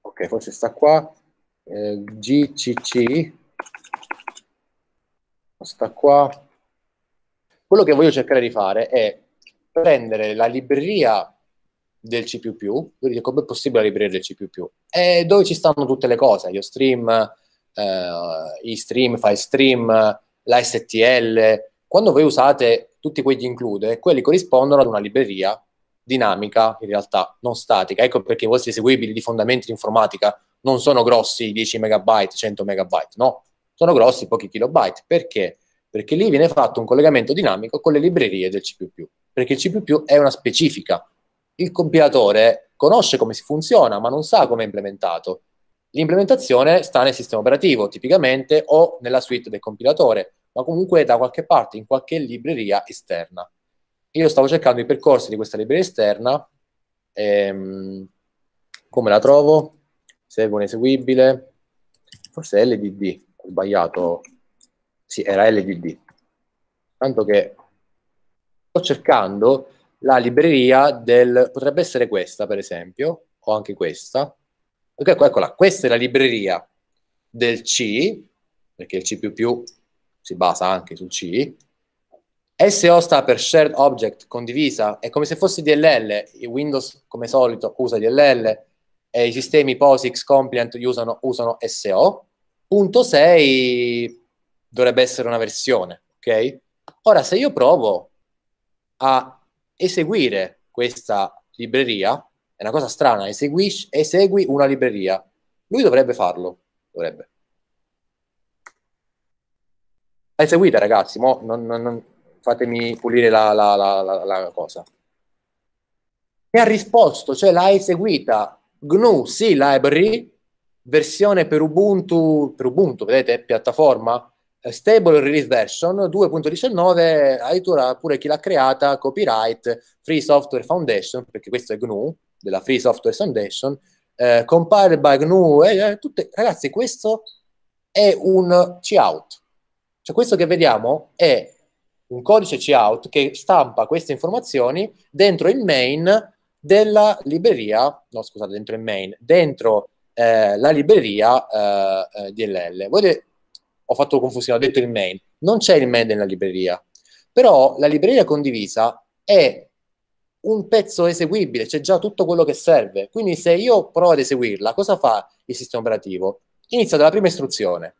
ok forse sta qua eh, gcc questa qua. Quello che voglio cercare di fare è prendere la libreria del C++, quindi come è possibile la libreria del C++, e dove ci stanno tutte le cose, gli stream, eh, i stream, file stream, la STL, quando voi usate tutti quegli include, quelli corrispondono ad una libreria dinamica, in realtà, non statica, ecco perché i vostri eseguibili di fondamenti di informatica non sono grossi 10 MB, 100 MB, no, sono grossi, pochi kilobyte. Perché? Perché lì viene fatto un collegamento dinamico con le librerie del C++, perché il C++ è una specifica. Il compilatore conosce come si funziona, ma non sa come è implementato. L'implementazione sta nel sistema operativo, tipicamente, o nella suite del compilatore, ma comunque da qualche parte, in qualche libreria esterna. Io stavo cercando i percorsi di questa libreria esterna, ehm, come la trovo? Se è un eseguibile, forse LDD, ho sbagliato, sì, era LDD. Tanto che sto cercando la libreria del... potrebbe essere questa, per esempio, o anche questa. Ecco, eccola, questa è la libreria del C, perché il C++ si basa anche sul C. SO sta per Shared Object, condivisa, è come se fosse DLL, Windows come solito usa DLL, e i sistemi POSIX compliant usano, usano SO, Punto 6 dovrebbe essere una versione, ok? Ora, se io provo a eseguire questa libreria, è una cosa strana, esegui, esegui una libreria, lui dovrebbe farlo, dovrebbe. La eseguita, ragazzi, mo non, non, non fatemi pulire la, la, la, la cosa. Mi ha risposto, cioè l'ha eseguita GNU, sì, library, versione per Ubuntu, per Ubuntu, vedete, piattaforma, eh, stable release version 2.19, addirittura pure chi l'ha creata, copyright, Free Software Foundation, perché questo è GNU, della Free Software Foundation, eh, compiled by GNU, eh, eh tutte, ragazzi questo è un C-out, cioè questo che vediamo è un codice C-out che stampa queste informazioni dentro il main della libreria, no scusate, dentro il main, dentro eh, la libreria eh, eh DLL. Vedete, ho fatto confusione, ho detto il main. Non c'è il main nella libreria, però la libreria condivisa è un pezzo eseguibile, c'è già tutto quello che serve. Quindi se io provo ad eseguirla, cosa fa il sistema operativo? Inizia dalla prima istruzione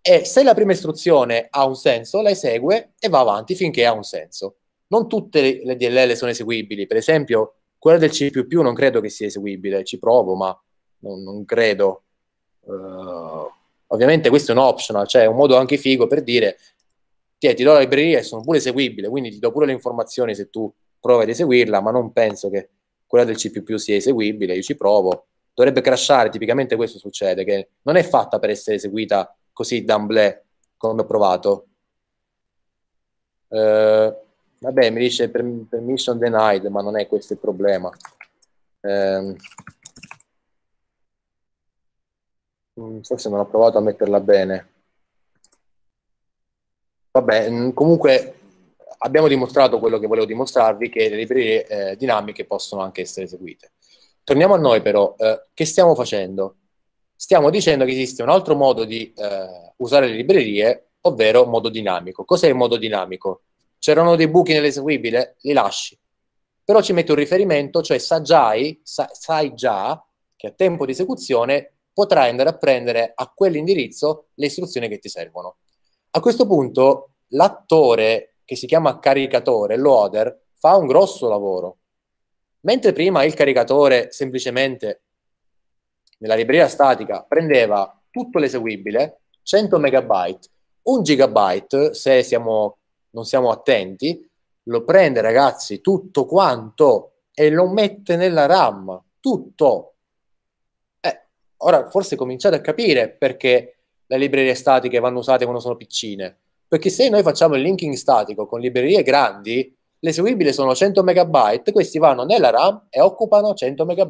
e se la prima istruzione ha un senso, la esegue e va avanti finché ha un senso. Non tutte le DLL sono eseguibili, per esempio quella del C++ non credo che sia eseguibile, ci provo, ma non, non credo. Uh, ovviamente questo è un optional, cioè è un modo anche figo per dire ti, ti do la libreria e sono pure eseguibile, quindi ti do pure le informazioni se tu provi ad eseguirla, ma non penso che quella del C++ sia eseguibile, io ci provo. Dovrebbe crashare, tipicamente questo succede, che non è fatta per essere eseguita così d'amblè, come ho provato. Uh, vabbè, mi dice permission denied, ma non è questo il problema. Um, Mm, forse non ho provato a metterla bene. Vabbè, mm, comunque abbiamo dimostrato quello che volevo dimostrarvi, che le librerie eh, dinamiche possono anche essere eseguite. Torniamo a noi però, eh, che stiamo facendo? Stiamo dicendo che esiste un altro modo di eh, usare le librerie, ovvero modo dinamico. Cos'è il modo dinamico? C'erano dei buchi nell'eseguibile? Li lasci. Però ci metti un riferimento, cioè sa già, sa, sai già che a tempo di esecuzione potrai andare a prendere a quell'indirizzo le istruzioni che ti servono. A questo punto l'attore che si chiama caricatore, loader, fa un grosso lavoro. Mentre prima il caricatore semplicemente nella libreria statica prendeva tutto l'eseguibile, 100 megabyte, un gigabyte, se siamo, non siamo attenti, lo prende ragazzi tutto quanto e lo mette nella RAM, tutto ora forse cominciate a capire perché le librerie statiche vanno usate quando sono piccine. Perché se noi facciamo il linking statico con librerie grandi, l'eseguibile sono 100 MB, questi vanno nella RAM e occupano 100 MB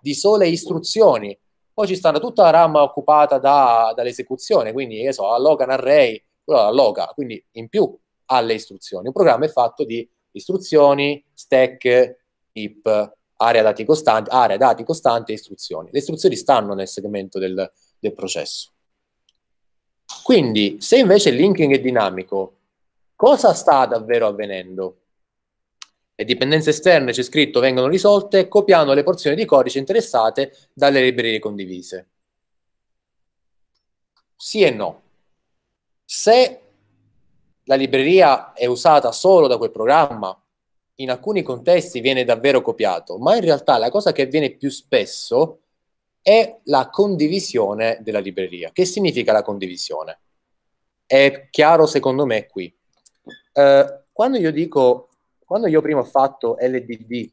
di sole istruzioni. Poi ci stanno tutta la RAM occupata da, dall'esecuzione, quindi che so, alloca un array, alloca, quindi in più alle istruzioni. Un programma è fatto di istruzioni, stack, heap, area dati costanti, area dati costanti e istruzioni. Le istruzioni stanno nel segmento del, del processo. Quindi, se invece il linking è dinamico, cosa sta davvero avvenendo? Le dipendenze esterne, c'è scritto, vengono risolte copiando le porzioni di codice interessate dalle librerie condivise. Sì e no. Se la libreria è usata solo da quel programma, in alcuni contesti viene davvero copiato, ma in realtà la cosa che avviene più spesso è la condivisione della libreria. Che significa la condivisione? È chiaro secondo me qui. Eh, quando io dico, quando io prima ho fatto LDD,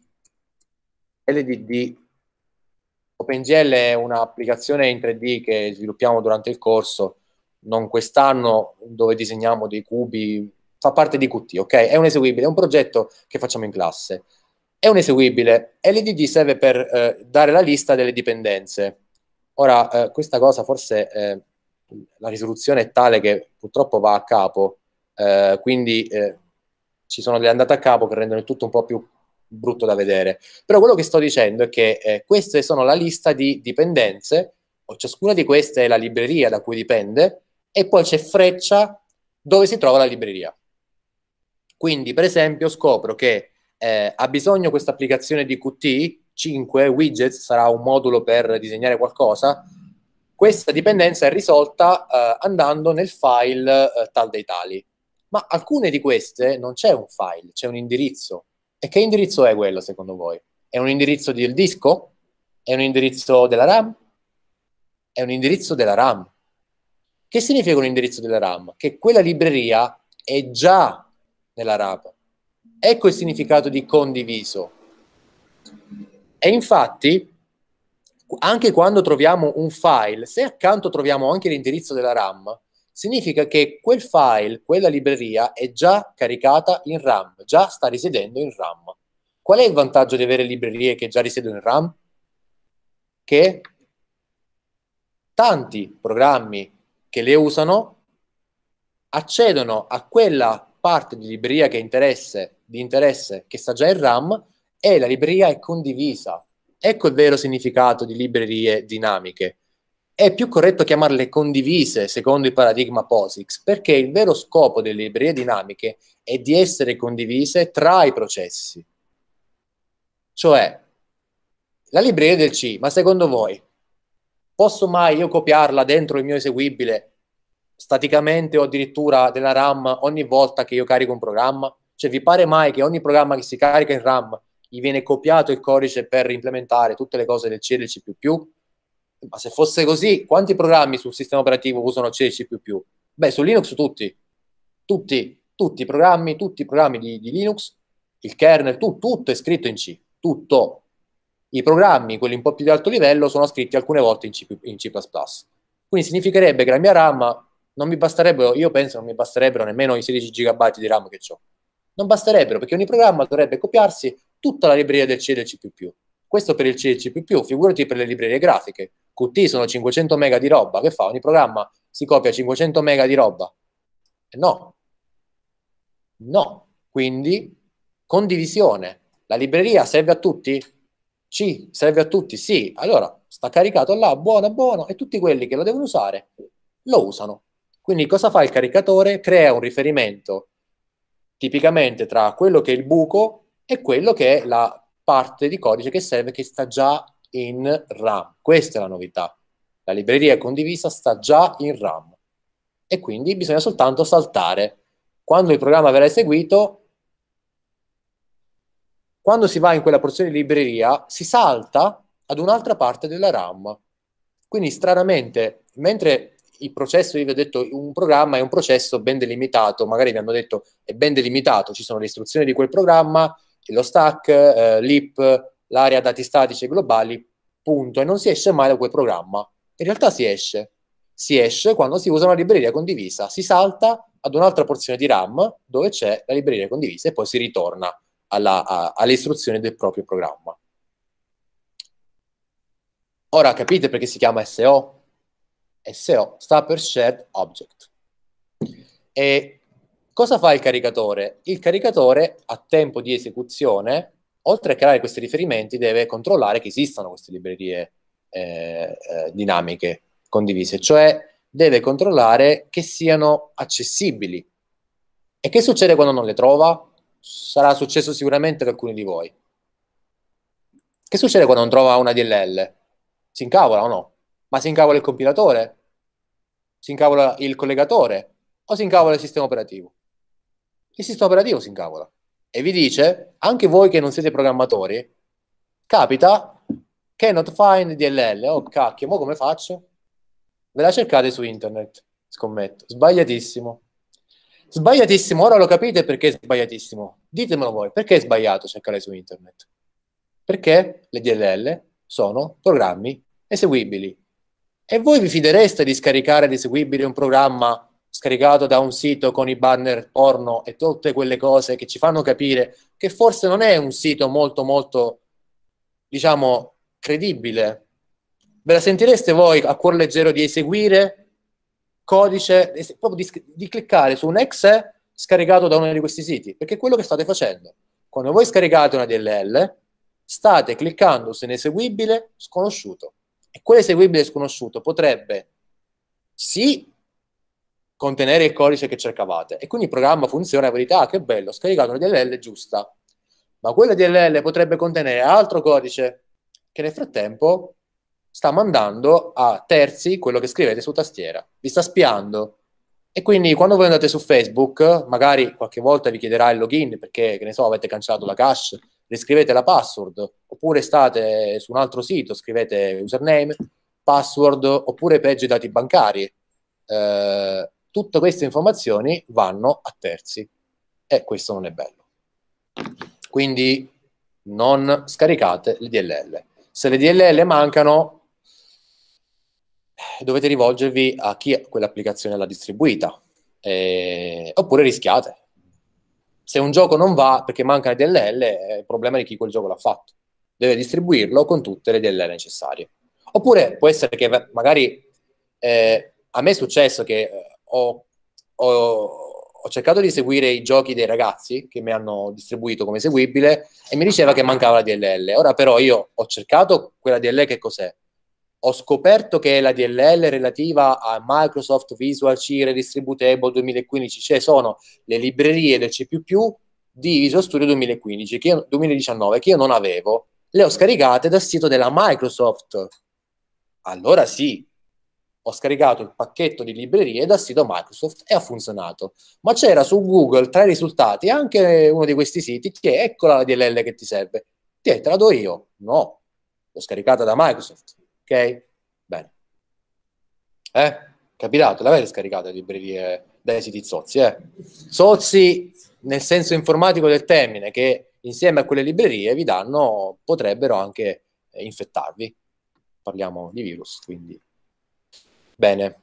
LDD, OpenGL è un'applicazione in 3D che sviluppiamo durante il corso, non quest'anno dove disegniamo dei cubi fa parte di Qt, ok? È un eseguibile, è un progetto che facciamo in classe. È un eseguibile, LDD serve per eh, dare la lista delle dipendenze. Ora, eh, questa cosa forse eh, la risoluzione è tale che purtroppo va a capo, eh, quindi eh, ci sono delle andate a capo che rendono il tutto un po' più brutto da vedere. Però quello che sto dicendo è che eh, queste sono la lista di dipendenze, o ciascuna di queste è la libreria da cui dipende, e poi c'è freccia dove si trova la libreria. Quindi, per esempio, scopro che eh, ha bisogno questa applicazione di Qt 5 widgets, sarà un modulo per disegnare qualcosa. Questa dipendenza è risolta eh, andando nel file eh, tal dei tali. Ma alcune di queste non c'è un file, c'è un indirizzo. E che indirizzo è quello secondo voi? È un indirizzo del disco? È un indirizzo della RAM? È un indirizzo della RAM. Che significa un indirizzo della RAM? Che quella libreria è già nella rapa. Ecco il significato di condiviso. E infatti, anche quando troviamo un file, se accanto troviamo anche l'indirizzo della RAM, significa che quel file, quella libreria è già caricata in RAM, già sta risiedendo in RAM. Qual è il vantaggio di avere librerie che già risiedono in RAM? Che tanti programmi che le usano accedono a quella parte di libreria che interesse, di interesse che sta già in RAM e la libreria è condivisa. Ecco il vero significato di librerie dinamiche. È più corretto chiamarle condivise secondo il paradigma POSIX, perché il vero scopo delle librerie dinamiche è di essere condivise tra i processi. Cioè, la libreria del C, ma secondo voi posso mai io copiarla dentro il mio eseguibile staticamente o addirittura della RAM ogni volta che io carico un programma? Cioè vi pare mai che ogni programma che si carica in RAM gli viene copiato il codice per implementare tutte le cose del C e del C++? Ma se fosse così, quanti programmi sul sistema operativo usano C e C++? Beh, su Linux tutti. Tutti, tutti i programmi, tutti i programmi di, di Linux, il kernel, tu, tutto è scritto in C, tutto. I programmi, quelli un po' più di alto livello, sono scritti alcune volte in C, in C++. Quindi significherebbe che la mia RAM non mi basterebbero, io penso non mi basterebbero nemmeno i 16 GB di RAM che ho. Non basterebbero perché ogni programma dovrebbe copiarsi tutta la libreria del C e del C++. Questo per il C e il C++, figurati per le librerie grafiche. Qt sono 500 MB di roba, che fa? Ogni programma si copia 500 MB di roba. No. No. Quindi condivisione. La libreria serve a tutti? C serve a tutti? Sì. Allora, sta caricato là, buono, buono, e tutti quelli che lo devono usare lo usano. Quindi cosa fa il caricatore? Crea un riferimento tipicamente tra quello che è il buco e quello che è la parte di codice che serve che sta già in RAM. Questa è la novità. La libreria condivisa sta già in RAM e quindi bisogna soltanto saltare. Quando il programma verrà eseguito, quando si va in quella porzione di libreria, si salta ad un'altra parte della RAM. Quindi stranamente, mentre il processo, io vi ho detto, un programma è un processo ben delimitato, magari vi hanno detto è ben delimitato, ci sono le istruzioni di quel programma, lo stack, eh, l'IP, l'area dati statici e globali, punto, e non si esce mai da quel programma. In realtà si esce, si esce quando si usa una libreria condivisa, si salta ad un'altra porzione di RAM dove c'è la libreria condivisa e poi si ritorna alla, a, alle istruzioni del proprio programma. Ora capite perché si chiama SO? SEO sta per Shared Object. E cosa fa il caricatore? Il caricatore a tempo di esecuzione, oltre a creare questi riferimenti, deve controllare che esistano queste librerie eh, eh, dinamiche condivise, cioè deve controllare che siano accessibili. E che succede quando non le trova? Sarà successo sicuramente ad alcuni di voi. Che succede quando non trova una DLL? Si incavola o no? ma si incavola il compilatore, si incavola il collegatore o si incavola il sistema operativo. Il sistema operativo si incavola e vi dice, anche voi che non siete programmatori, capita cannot find DLL, oh cacchio, ma come faccio? Ve la cercate su internet, scommetto, sbagliatissimo. Sbagliatissimo, ora lo capite perché è sbagliatissimo. Ditemelo voi, perché è sbagliato cercare su internet? Perché le DLL sono programmi eseguibili e voi vi fidereste di scaricare ed eseguibile un programma scaricato da un sito con i banner porno e tutte quelle cose che ci fanno capire che forse non è un sito molto molto, diciamo, credibile? Ve la sentireste voi a cuor leggero di eseguire codice, proprio di, di cliccare su un exe scaricato da uno di questi siti? Perché è quello che state facendo. Quando voi scaricate una DLL, state cliccando su un eseguibile sconosciuto. E quell'eseguibile sconosciuto potrebbe sì contenere il codice che cercavate e quindi il programma funziona e dite, ah che bello, ho scaricato una DLL giusta, ma quella DLL potrebbe contenere altro codice che nel frattempo sta mandando a terzi quello che scrivete su tastiera, vi sta spiando. E quindi quando voi andate su Facebook, magari qualche volta vi chiederà il login perché, che ne so, avete cancellato la cache scrivete la password, oppure state su un altro sito, scrivete username, password, oppure peggio i dati bancari. Eh, tutte queste informazioni vanno a terzi e questo non è bello. Quindi non scaricate le DLL. Se le DLL mancano, dovete rivolgervi a chi quell'applicazione l'ha distribuita, eh, oppure rischiate se un gioco non va perché manca le DLL, è il problema di chi quel gioco l'ha fatto. Deve distribuirlo con tutte le DLL necessarie. Oppure può essere che magari eh, a me è successo che eh, ho, ho ho cercato di seguire i giochi dei ragazzi che mi hanno distribuito come seguibile e mi diceva che mancava la DLL. Ora però io ho cercato quella DLL che cos'è ho scoperto che la DLL relativa a Microsoft Visual C Redistributable 2015, cioè sono le librerie del C++ di Visual Studio 2015, che io, 2019 che io non avevo, le ho scaricate dal sito della Microsoft. Allora sì, ho scaricato il pacchetto di librerie dal sito Microsoft e ha funzionato. Ma c'era su Google tra i risultati anche uno di questi siti che eccola la DLL che ti serve. Ti è, te la do io. No, l'ho scaricata da Microsoft ok? Bene. Eh? Capirate, l'avete scaricato le librerie dai siti Sozzi, eh? Sozzi nel senso informatico del termine, che insieme a quelle librerie vi danno, potrebbero anche eh, infettarvi. Parliamo di virus, quindi. Bene.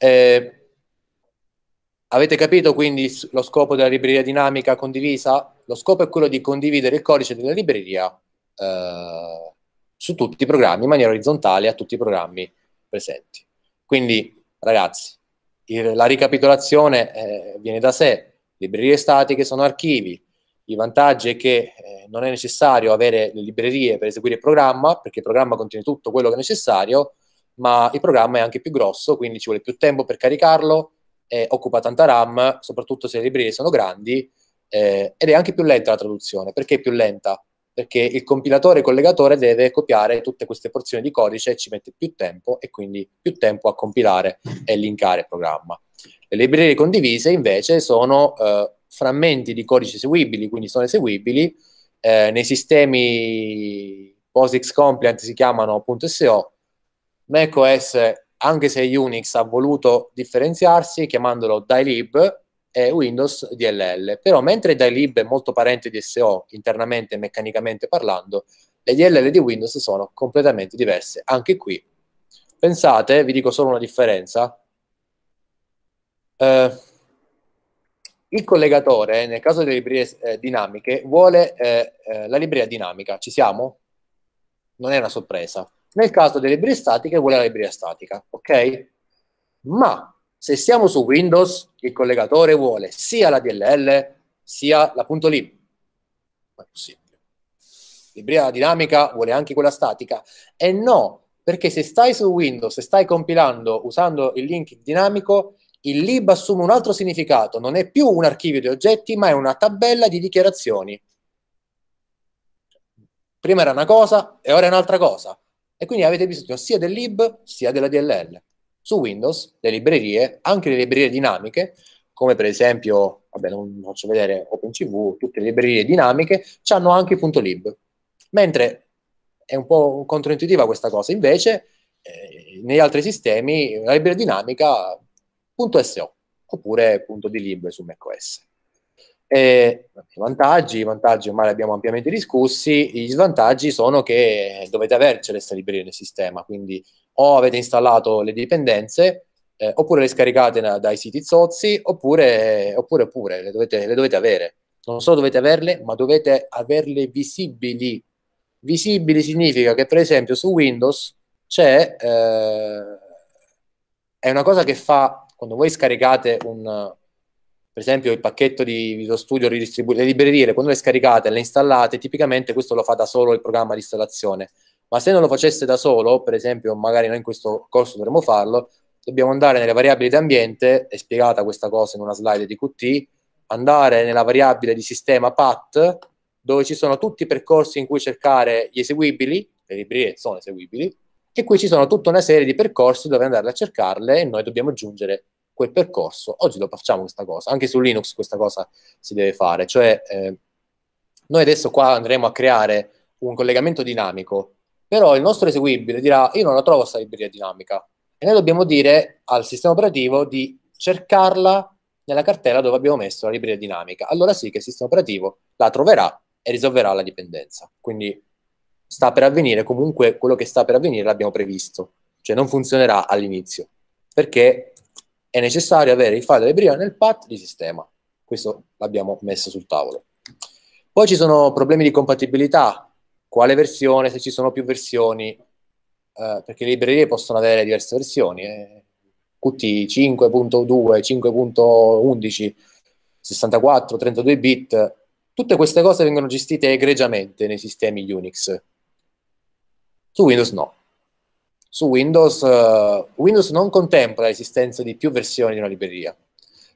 Eh, avete capito quindi lo scopo della libreria dinamica condivisa? Lo scopo è quello di condividere il codice della libreria eh, su tutti i programmi in maniera orizzontale a tutti i programmi presenti. Quindi, ragazzi, il, la ricapitolazione eh, viene da sé, librerie statiche sono archivi, il vantaggio è che eh, non è necessario avere le librerie per eseguire il programma, perché il programma contiene tutto quello che è necessario, ma il programma è anche più grosso, quindi ci vuole più tempo per caricarlo, eh, occupa tanta RAM, soprattutto se le librerie sono grandi, eh, ed è anche più lenta la traduzione. Perché è più lenta? perché il compilatore e collegatore deve copiare tutte queste porzioni di codice, e ci mette più tempo e quindi più tempo a compilare e linkare il programma. Le librerie condivise invece sono eh, frammenti di codice eseguibili, quindi sono eseguibili, eh, nei sistemi POSIX compliant si chiamano .so, macOS anche se Unix ha voluto differenziarsi chiamandolo dylib, eh, Windows DLL. Però mentre DLib è molto parente di SO internamente e meccanicamente parlando, le DLL di Windows sono completamente diverse. Anche qui, pensate, vi dico solo una differenza. Eh, il collegatore, nel caso delle librerie eh, dinamiche, vuole eh, eh, la libreria dinamica. Ci siamo? Non è una sorpresa. Nel caso delle librerie statiche, vuole la libreria statica, ok? Ma se siamo su Windows, il collegatore vuole sia la DLL sia la punto lib. Ma è possibile. Libreria dinamica vuole anche quella statica. E no, perché se stai su Windows e stai compilando usando il link dinamico, il lib assume un altro significato, non è più un archivio di oggetti, ma è una tabella di dichiarazioni. Prima era una cosa e ora è un'altra cosa. E quindi avete bisogno sia del lib sia della DLL su Windows le librerie, anche le librerie dinamiche, come per esempio, vabbè, non faccio vedere OpenCV, tutte le librerie dinamiche, hanno anche .lib. Mentre è un po' controintuitiva questa cosa, invece eh, negli altri sistemi la libreria dinamica .so oppure .dlib su macOS. E, I vantaggi, i vantaggi ormai li abbiamo ampiamente discussi, gli svantaggi sono che dovete averci questa libreria nel sistema, quindi o avete installato le dipendenze, eh, oppure le scaricate na, dai siti zozzi, oppure, oppure, oppure le, dovete, le dovete avere. Non solo dovete averle, ma dovete averle visibili. Visibili significa che, per esempio, su Windows c'è... Eh, è una cosa che fa quando voi scaricate un per esempio il pacchetto di Visual Studio le librerie, quando le scaricate, le installate, tipicamente questo lo fa da solo il programma di installazione ma se non lo facesse da solo, per esempio, magari noi in questo corso dovremmo farlo, dobbiamo andare nelle variabili di ambiente, è spiegata questa cosa in una slide di Qt, andare nella variabile di sistema path, dove ci sono tutti i percorsi in cui cercare gli eseguibili, le librerie sono eseguibili, e qui ci sono tutta una serie di percorsi dove andare a cercarle e noi dobbiamo aggiungere quel percorso. Oggi lo facciamo questa cosa, anche su Linux questa cosa si deve fare, cioè eh, noi adesso qua andremo a creare un collegamento dinamico però il nostro eseguibile dirà io non la trovo questa libreria dinamica e noi dobbiamo dire al sistema operativo di cercarla nella cartella dove abbiamo messo la libreria dinamica. Allora sì che il sistema operativo la troverà e risolverà la dipendenza. Quindi sta per avvenire comunque quello che sta per avvenire l'abbiamo previsto, cioè non funzionerà all'inizio, perché è necessario avere il file della libreria nel path di sistema. Questo l'abbiamo messo sul tavolo. Poi ci sono problemi di compatibilità quale versione, se ci sono più versioni, eh, perché le librerie possono avere diverse versioni, eh. QT 5.2, 5.11, 64, 32 bit, tutte queste cose vengono gestite egregiamente nei sistemi Unix. Su Windows no. Su Windows, eh, Windows non contempla l'esistenza di più versioni di una libreria.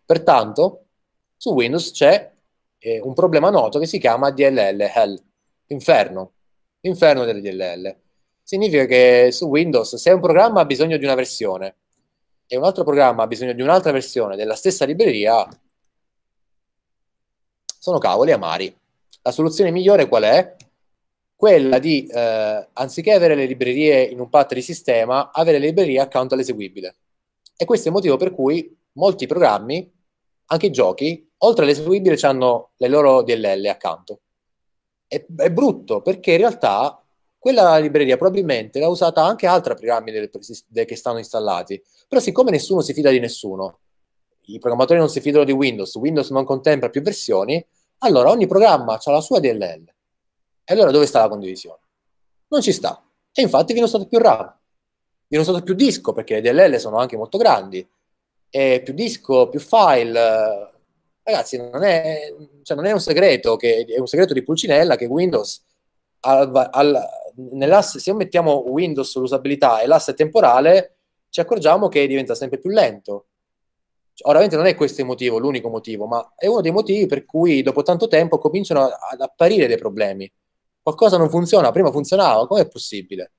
Pertanto, su Windows c'è eh, un problema noto che si chiama DLL, Hell, Inferno l'inferno delle DLL. Significa che su Windows, se un programma ha bisogno di una versione e un altro programma ha bisogno di un'altra versione della stessa libreria, sono cavoli amari. La soluzione migliore qual è? Quella di, eh, anziché avere le librerie in un path di sistema, avere le librerie accanto all'eseguibile. E questo è il motivo per cui molti programmi, anche i giochi, oltre all'eseguibile hanno le loro DLL accanto è, è brutto perché in realtà quella libreria probabilmente l'ha usata anche altra piramide che stanno installati. Però siccome nessuno si fida di nessuno, i programmatori non si fidano di Windows, Windows non contempla più versioni, allora ogni programma ha la sua DLL. E allora dove sta la condivisione? Non ci sta. E infatti viene usato più RAM, viene usato più disco, perché le DLL sono anche molto grandi. E più disco, più file, ragazzi, non è, cioè, non è un segreto, che, è un segreto di Pulcinella che Windows, al, al, se mettiamo Windows sull'usabilità e l'asse temporale, ci accorgiamo che diventa sempre più lento. Cioè, ovviamente non è questo il motivo, l'unico motivo, ma è uno dei motivi per cui dopo tanto tempo cominciano ad apparire dei problemi. Qualcosa non funziona, prima funzionava, com'è possibile?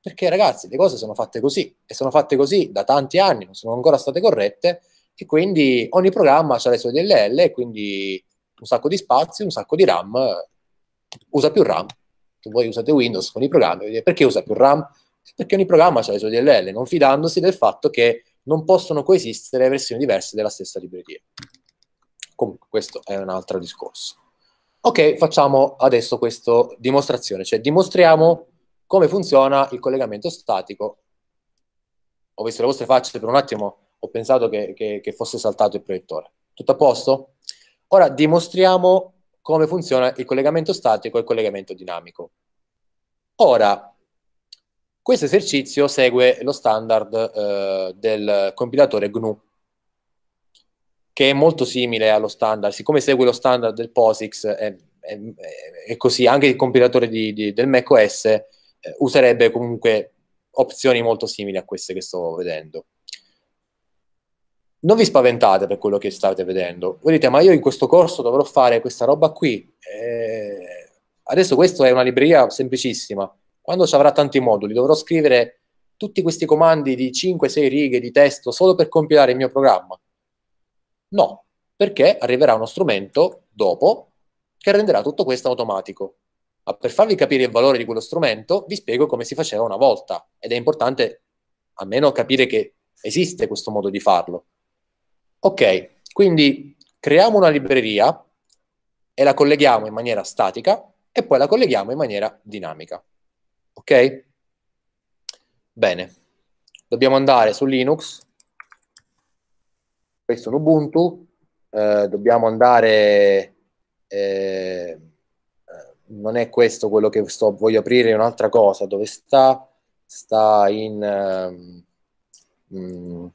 Perché ragazzi, le cose sono fatte così e sono fatte così da tanti anni, non sono ancora state corrette che quindi ogni programma ha le sue DLL, quindi un sacco di spazi, un sacco di RAM, usa più RAM. Se voi usate Windows con i programmi, perché usa più RAM? Perché ogni programma ha le sue DLL, non fidandosi del fatto che non possono coesistere versioni diverse della stessa libreria. Comunque, questo è un altro discorso. Ok, facciamo adesso questa dimostrazione, cioè dimostriamo come funziona il collegamento statico. Ho visto le vostre facce per un attimo, ho pensato che, che, che fosse saltato il proiettore. Tutto a posto? Ora dimostriamo come funziona il collegamento statico e il collegamento dinamico. Ora, questo esercizio segue lo standard eh, del compilatore GNU, che è molto simile allo standard, siccome segue lo standard del POSIX e, e, e così anche il compilatore di, di, del macOS eh, userebbe comunque opzioni molto simili a queste che sto vedendo non vi spaventate per quello che state vedendo. Voi dite, ma io in questo corso dovrò fare questa roba qui. Eh, adesso questa è una libreria semplicissima. Quando ci avrà tanti moduli, dovrò scrivere tutti questi comandi di 5-6 righe di testo solo per compilare il mio programma. No, perché arriverà uno strumento dopo che renderà tutto questo automatico. Ma per farvi capire il valore di quello strumento, vi spiego come si faceva una volta. Ed è importante almeno capire che esiste questo modo di farlo. Ok, quindi creiamo una libreria e la colleghiamo in maniera statica e poi la colleghiamo in maniera dinamica. Ok? Bene. Dobbiamo andare su Linux. Questo è un Ubuntu. Eh, dobbiamo andare... Eh, non è questo quello che sto, voglio aprire, è un'altra cosa. Dove sta? Sta in... Um,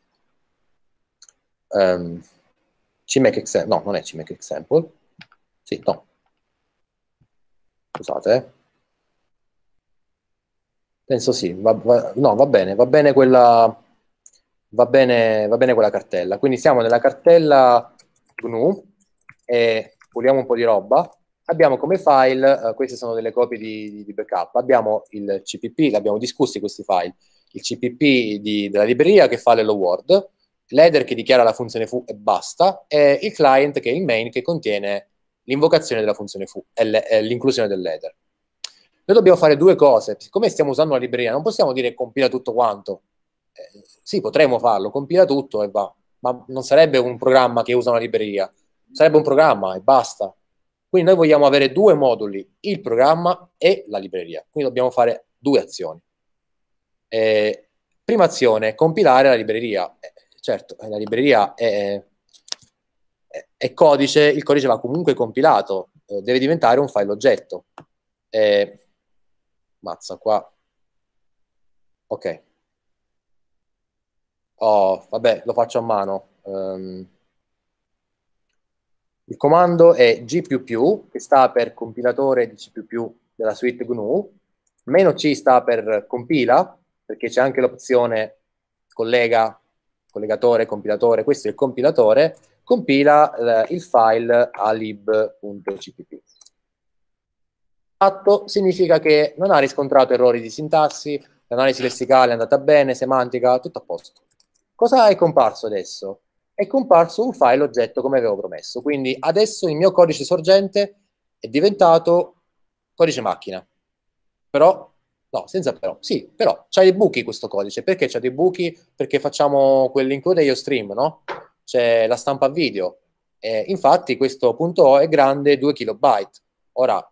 um, ehm, CMake example, no, non è CMake example, sì, no, scusate, penso sì, va, va, no, va bene, va bene quella... Va bene, va bene quella cartella. Quindi siamo nella cartella GNU e puliamo un po' di roba abbiamo come file, eh, queste sono delle copie di, di, backup, abbiamo il CPP, l'abbiamo discussi questi file, il CPP di, della libreria che fa l'hello world, l'header che dichiara la funzione foo e basta, e il client che è il main che contiene l'invocazione della funzione foo e l'inclusione dell'header. Noi dobbiamo fare due cose, siccome stiamo usando una libreria, non possiamo dire compila tutto quanto. Eh, sì, potremmo farlo, compila tutto e va, ma non sarebbe un programma che usa una libreria, sarebbe un programma e basta. Quindi noi vogliamo avere due moduli, il programma e la libreria. Quindi dobbiamo fare due azioni. Eh, prima azione, compilare la libreria. Eh, certo, eh, la libreria è, è, codice, il codice va comunque compilato, eh, deve diventare un file oggetto. Eh, mazza qua. Ok. Oh, vabbè, lo faccio a mano. Um, il comando è G++, che sta per compilatore di C++ della suite GNU, meno C sta per compila, perché c'è anche l'opzione collega collegatore, compilatore, questo è il compilatore, compila eh, il file a lib.cpp. Fatto significa che non ha riscontrato errori di sintassi, l'analisi lessicale è andata bene, semantica, tutto a posto. Cosa è comparso adesso? È comparso un file oggetto come avevo promesso, quindi adesso il mio codice sorgente è diventato codice macchina, però No, senza però. Sì, però c'ha dei buchi questo codice. Perché c'ha dei buchi? Perché facciamo quell'include io stream, no? C'è la stampa video. Eh, infatti questo punto O è grande 2 kilobyte. Ora,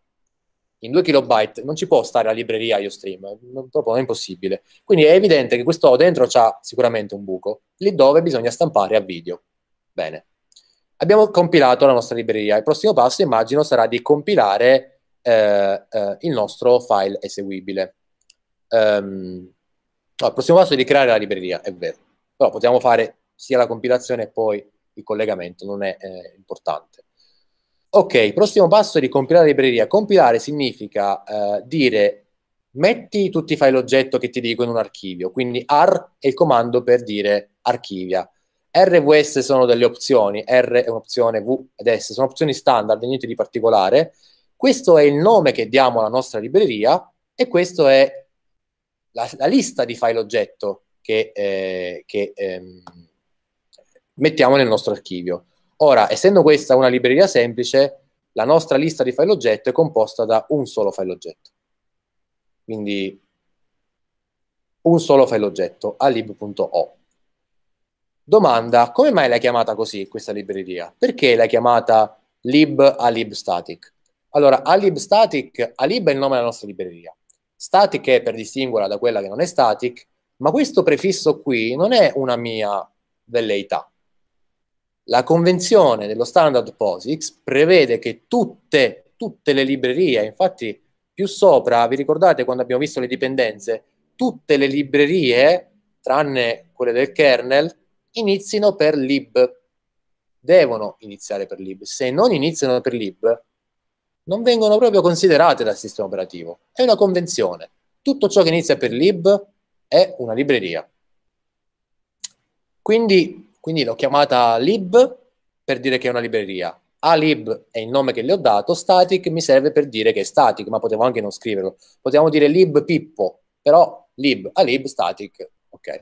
in 2 kilobyte non ci può stare la libreria io stream, non, proprio è impossibile. Quindi è evidente che questo O dentro c'ha sicuramente un buco, lì dove bisogna stampare a video. Bene. Abbiamo compilato la nostra libreria. Il prossimo passo, immagino, sarà di compilare eh, eh, il nostro file eseguibile. Um, no, il prossimo passo è di creare la libreria, è vero, però possiamo fare sia la compilazione e poi il collegamento, non è eh, importante. Ok, prossimo passo è di compilare la libreria. Compilare significa eh, dire metti tutti i file oggetto che ti dico in un archivio, quindi R è il comando per dire archivia. R e VS sono delle opzioni, R è un'opzione, V ed S sono opzioni standard, niente di particolare. Questo è il nome che diamo alla nostra libreria e questo è la, la lista di file oggetto che, eh, che ehm, mettiamo nel nostro archivio. Ora, essendo questa una libreria semplice, la nostra lista di file oggetto è composta da un solo file oggetto. Quindi un solo file oggetto, alib.o. Domanda, come mai l'hai chiamata così questa libreria? Perché l'hai chiamata lib alib static? Allora, alib static, alib è il nome della nostra libreria static è per distinguerla da quella che non è static, ma questo prefisso qui non è una mia velleità. La convenzione dello standard POSIX prevede che tutte, tutte le librerie, infatti più sopra, vi ricordate quando abbiamo visto le dipendenze, tutte le librerie, tranne quelle del kernel, inizino per lib. Devono iniziare per lib. Se non iniziano per lib, non vengono proprio considerate dal sistema operativo. È una convenzione. Tutto ciò che inizia per lib è una libreria. Quindi, quindi l'ho chiamata lib per dire che è una libreria. Alib è il nome che le ho dato, static mi serve per dire che è static, ma potevo anche non scriverlo. Potevamo dire lib pippo, però lib, alib, static, ok.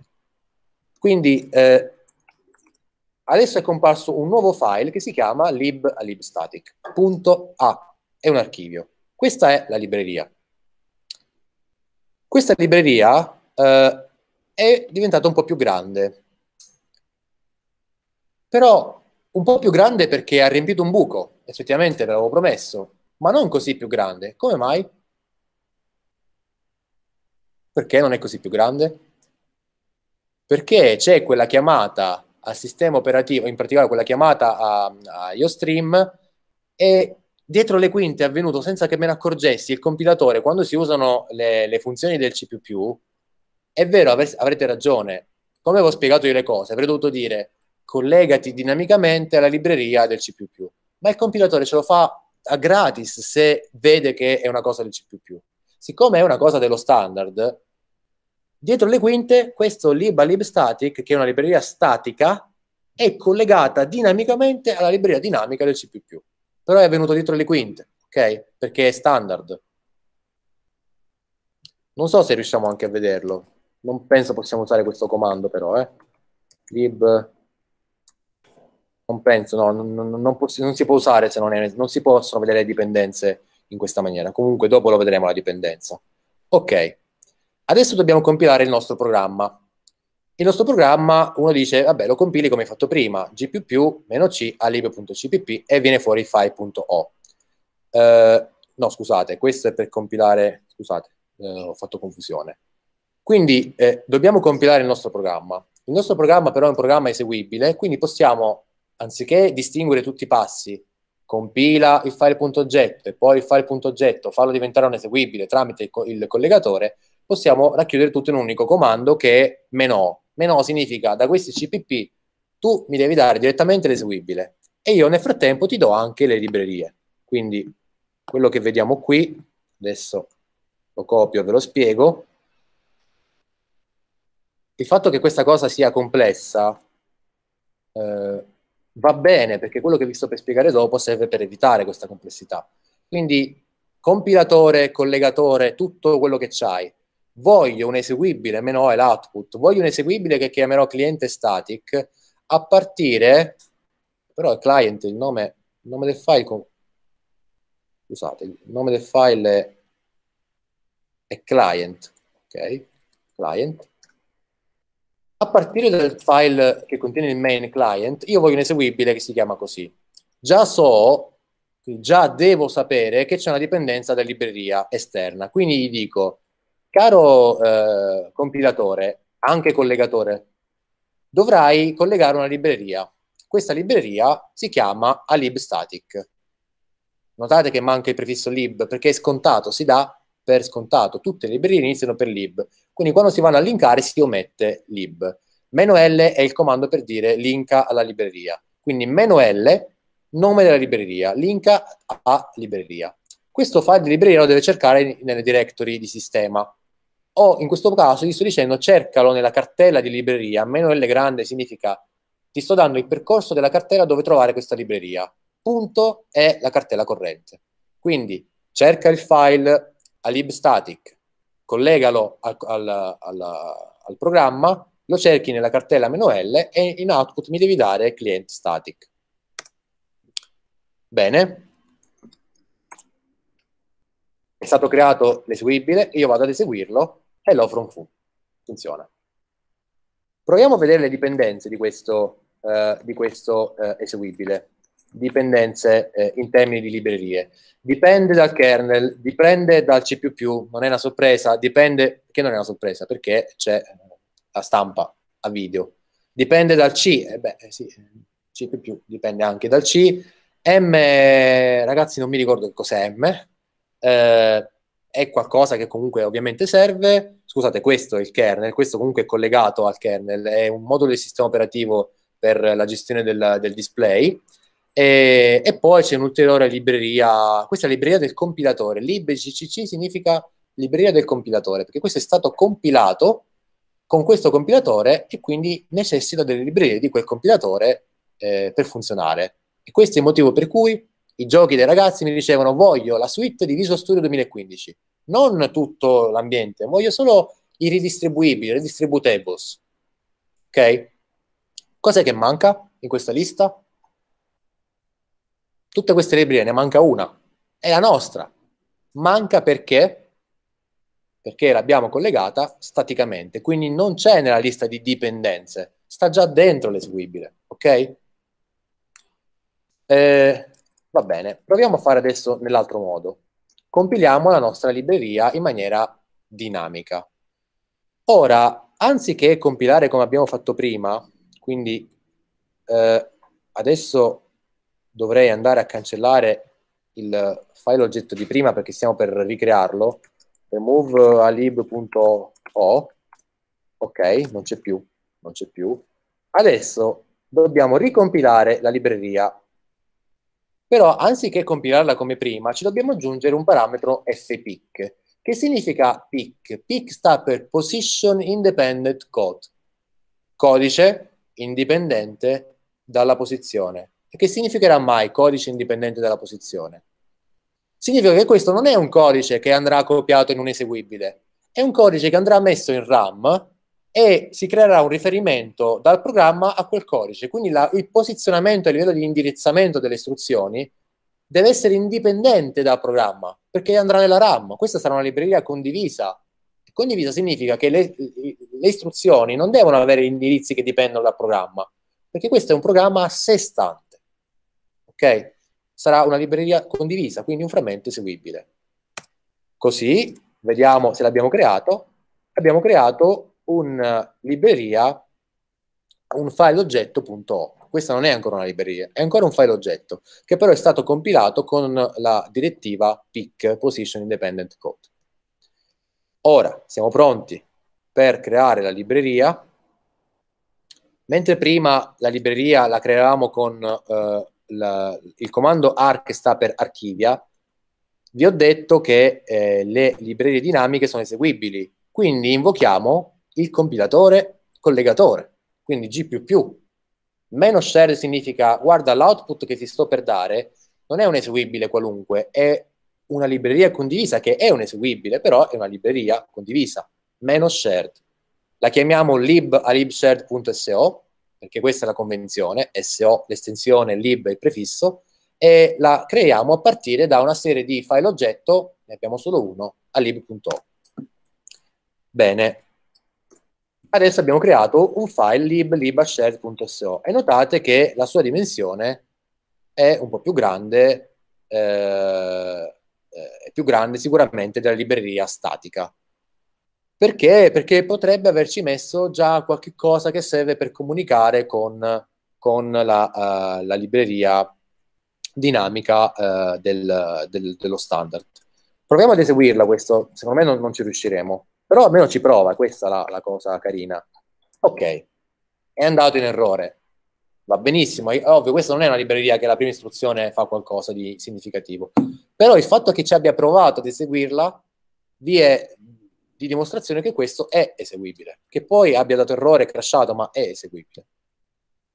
Quindi eh, adesso è comparso un nuovo file che si chiama lib alib static.a è un archivio. Questa è la libreria. Questa libreria eh, è diventata un po' più grande, però un po' più grande perché ha riempito un buco, effettivamente l'avevo promesso, ma non così più grande. Come mai? Perché non è così più grande? Perché c'è quella chiamata al sistema operativo, in particolare quella chiamata a, a IoStream, e dietro le quinte è avvenuto senza che me ne accorgessi. Il compilatore, quando si usano le, le funzioni del C, è vero, av- avrete ragione. Come vi ho spiegato io le cose, avrei dovuto dire collegati dinamicamente alla libreria del C, ma il compilatore ce lo fa a gratis se vede che è una cosa del C. Siccome è una cosa dello standard, dietro le quinte questo libalibstatic, che è una libreria statica, è collegata dinamicamente alla libreria dinamica del C però è venuto dietro le quinte, ok? Perché è standard. Non so se riusciamo anche a vederlo. Non penso possiamo usare questo comando, però, eh. Lib... Non penso, no, non, non, non, poss- non si può usare se non, è, non si possono vedere le dipendenze in questa maniera. Comunque, dopo lo vedremo la dipendenza. Ok, adesso dobbiamo compilare il nostro programma il nostro programma uno dice, vabbè, lo compili come hai fatto prima, g++, -c a e viene fuori file.o. Eh, no, scusate, questo è per compilare, scusate, eh, ho fatto confusione. Quindi eh, dobbiamo compilare il nostro programma. Il nostro programma però è un programma eseguibile, quindi possiamo, anziché distinguere tutti i passi, compila il file.oggetto e poi il file.oggetto, farlo diventare un eseguibile tramite il, co il collegatore, possiamo racchiudere tutto in un unico comando che è meno. Meno significa da questi CPP tu mi devi dare direttamente l'eseguibile e io nel frattempo ti do anche le librerie. Quindi quello che vediamo qui, adesso lo copio e ve lo spiego, il fatto che questa cosa sia complessa eh, va bene perché quello che vi sto per spiegare dopo serve per evitare questa complessità. Quindi compilatore, collegatore, tutto quello che c'hai, voglio un eseguibile, meno è l'output, voglio un eseguibile che chiamerò cliente static a partire, però il client, il nome, il nome del file, scusate, il nome del file è, è client, ok? Client. A partire dal file che contiene il main client, io voglio un eseguibile che si chiama così. Già so, già devo sapere che c'è una dipendenza da libreria esterna, quindi gli dico caro eh, compilatore, anche collegatore, dovrai collegare una libreria. Questa libreria si chiama alibstatic. Notate che manca il prefisso lib perché è scontato, si dà per scontato. Tutte le librerie iniziano per lib. Quindi quando si vanno a linkare si omette lib. Meno L è il comando per dire linka alla libreria. Quindi meno L, nome della libreria, linka a libreria. Questo file di libreria lo deve cercare nelle directory di sistema o in questo caso gli sto dicendo cercalo nella cartella di libreria, meno L grande significa ti sto dando il percorso della cartella dove trovare questa libreria, punto è la cartella corrente. Quindi cerca il file a libstatic, collegalo al, al, al, al programma, lo cerchi nella cartella meno "-l" e in output mi devi dare client static. Bene. È stato creato l'eseguibile, io vado ad eseguirlo e l'Ofron Fu. Funziona. Proviamo a vedere le dipendenze di questo, eh, di questo eh, eseguibile. Dipendenze eh, in termini di librerie. Dipende dal kernel, dipende dal C++, non è una sorpresa, dipende, che non è una sorpresa, perché c'è eh, la stampa a video. Dipende dal C, eh, beh eh, sì, C++ dipende anche dal C. M, ragazzi non mi ricordo che cos'è M, è qualcosa che comunque ovviamente serve, scusate, questo è il kernel, questo comunque è collegato al kernel, è un modulo di sistema operativo per la gestione del, del display. E, e, poi c'è un'ulteriore libreria, questa è la libreria del compilatore, libcc significa libreria del compilatore, perché questo è stato compilato con questo compilatore e quindi necessita delle librerie di quel compilatore eh, per funzionare. E questo è il motivo per cui i giochi dei ragazzi mi dicevano voglio la suite di Visual Studio 2015 non tutto l'ambiente, voglio solo i ridistribuibili, i redistributables. Ok? Cos'è che manca in questa lista? Tutte queste librerie, ne manca una, è la nostra. Manca perché? Perché l'abbiamo collegata staticamente, quindi non c'è nella lista di dipendenze, sta già dentro l'eseguibile, ok? Eh, va bene, proviamo a fare adesso nell'altro modo compiliamo la nostra libreria in maniera dinamica. Ora, anziché compilare come abbiamo fatto prima, quindi eh, adesso dovrei andare a cancellare il file oggetto di prima perché stiamo per ricrearlo, removealib.o, ok, non c'è più, non c'è più. Adesso dobbiamo ricompilare la libreria però anziché compilarla come prima, ci dobbiamo aggiungere un parametro fpic. Che significa PIC? PIC sta per Position Independent Code, codice indipendente dalla posizione. Che significherà mai codice indipendente dalla posizione? Significa che questo non è un codice che andrà copiato in un eseguibile, è un codice che andrà messo in RAM e si creerà un riferimento dal programma a quel codice. Quindi la, il posizionamento a livello di indirizzamento delle istruzioni deve essere indipendente dal programma, perché andrà nella RAM. Questa sarà una libreria condivisa. Condivisa significa che le, le istruzioni non devono avere indirizzi che dipendono dal programma, perché questo è un programma a sé stante. Ok? Sarà una libreria condivisa, quindi un frammento eseguibile. Così, vediamo se l'abbiamo creato. Abbiamo creato un eh, libreria, un file oggetto.o. Questa non è ancora una libreria, è ancora un file oggetto, che però è stato compilato con la direttiva PIC, Position Independent Code. Ora siamo pronti per creare la libreria. Mentre prima la libreria la creavamo con eh, la, il comando AR che sta per archivia, vi ho detto che eh, le librerie dinamiche sono eseguibili. Quindi invochiamo il compilatore collegatore, quindi G++. Meno share significa, guarda, l'output che ti sto per dare non è un eseguibile qualunque, è una libreria condivisa che è un eseguibile, però è una libreria condivisa, meno shared. La chiamiamo lib a libshared.so, perché questa è la convenzione, SO, l'estensione, lib e il prefisso, e la creiamo a partire da una serie di file oggetto, ne abbiamo solo uno, a lib.o. Bene, adesso abbiamo creato un file lib.libashared.so e notate che la sua dimensione è un po' più grande, eh, eh più grande sicuramente della libreria statica. Perché? Perché potrebbe averci messo già qualche cosa che serve per comunicare con, con la, uh, la, libreria dinamica uh, del, del, dello standard. Proviamo ad eseguirla questo, secondo me non, non ci riusciremo. Però almeno ci prova, questa è la, la cosa carina. Ok, è andato in errore, va benissimo, è ovvio, questa non è una libreria che la prima istruzione fa qualcosa di significativo, però il fatto che ci abbia provato ad eseguirla vi è di dimostrazione che questo è eseguibile, che poi abbia dato errore, crashato, ma è eseguibile.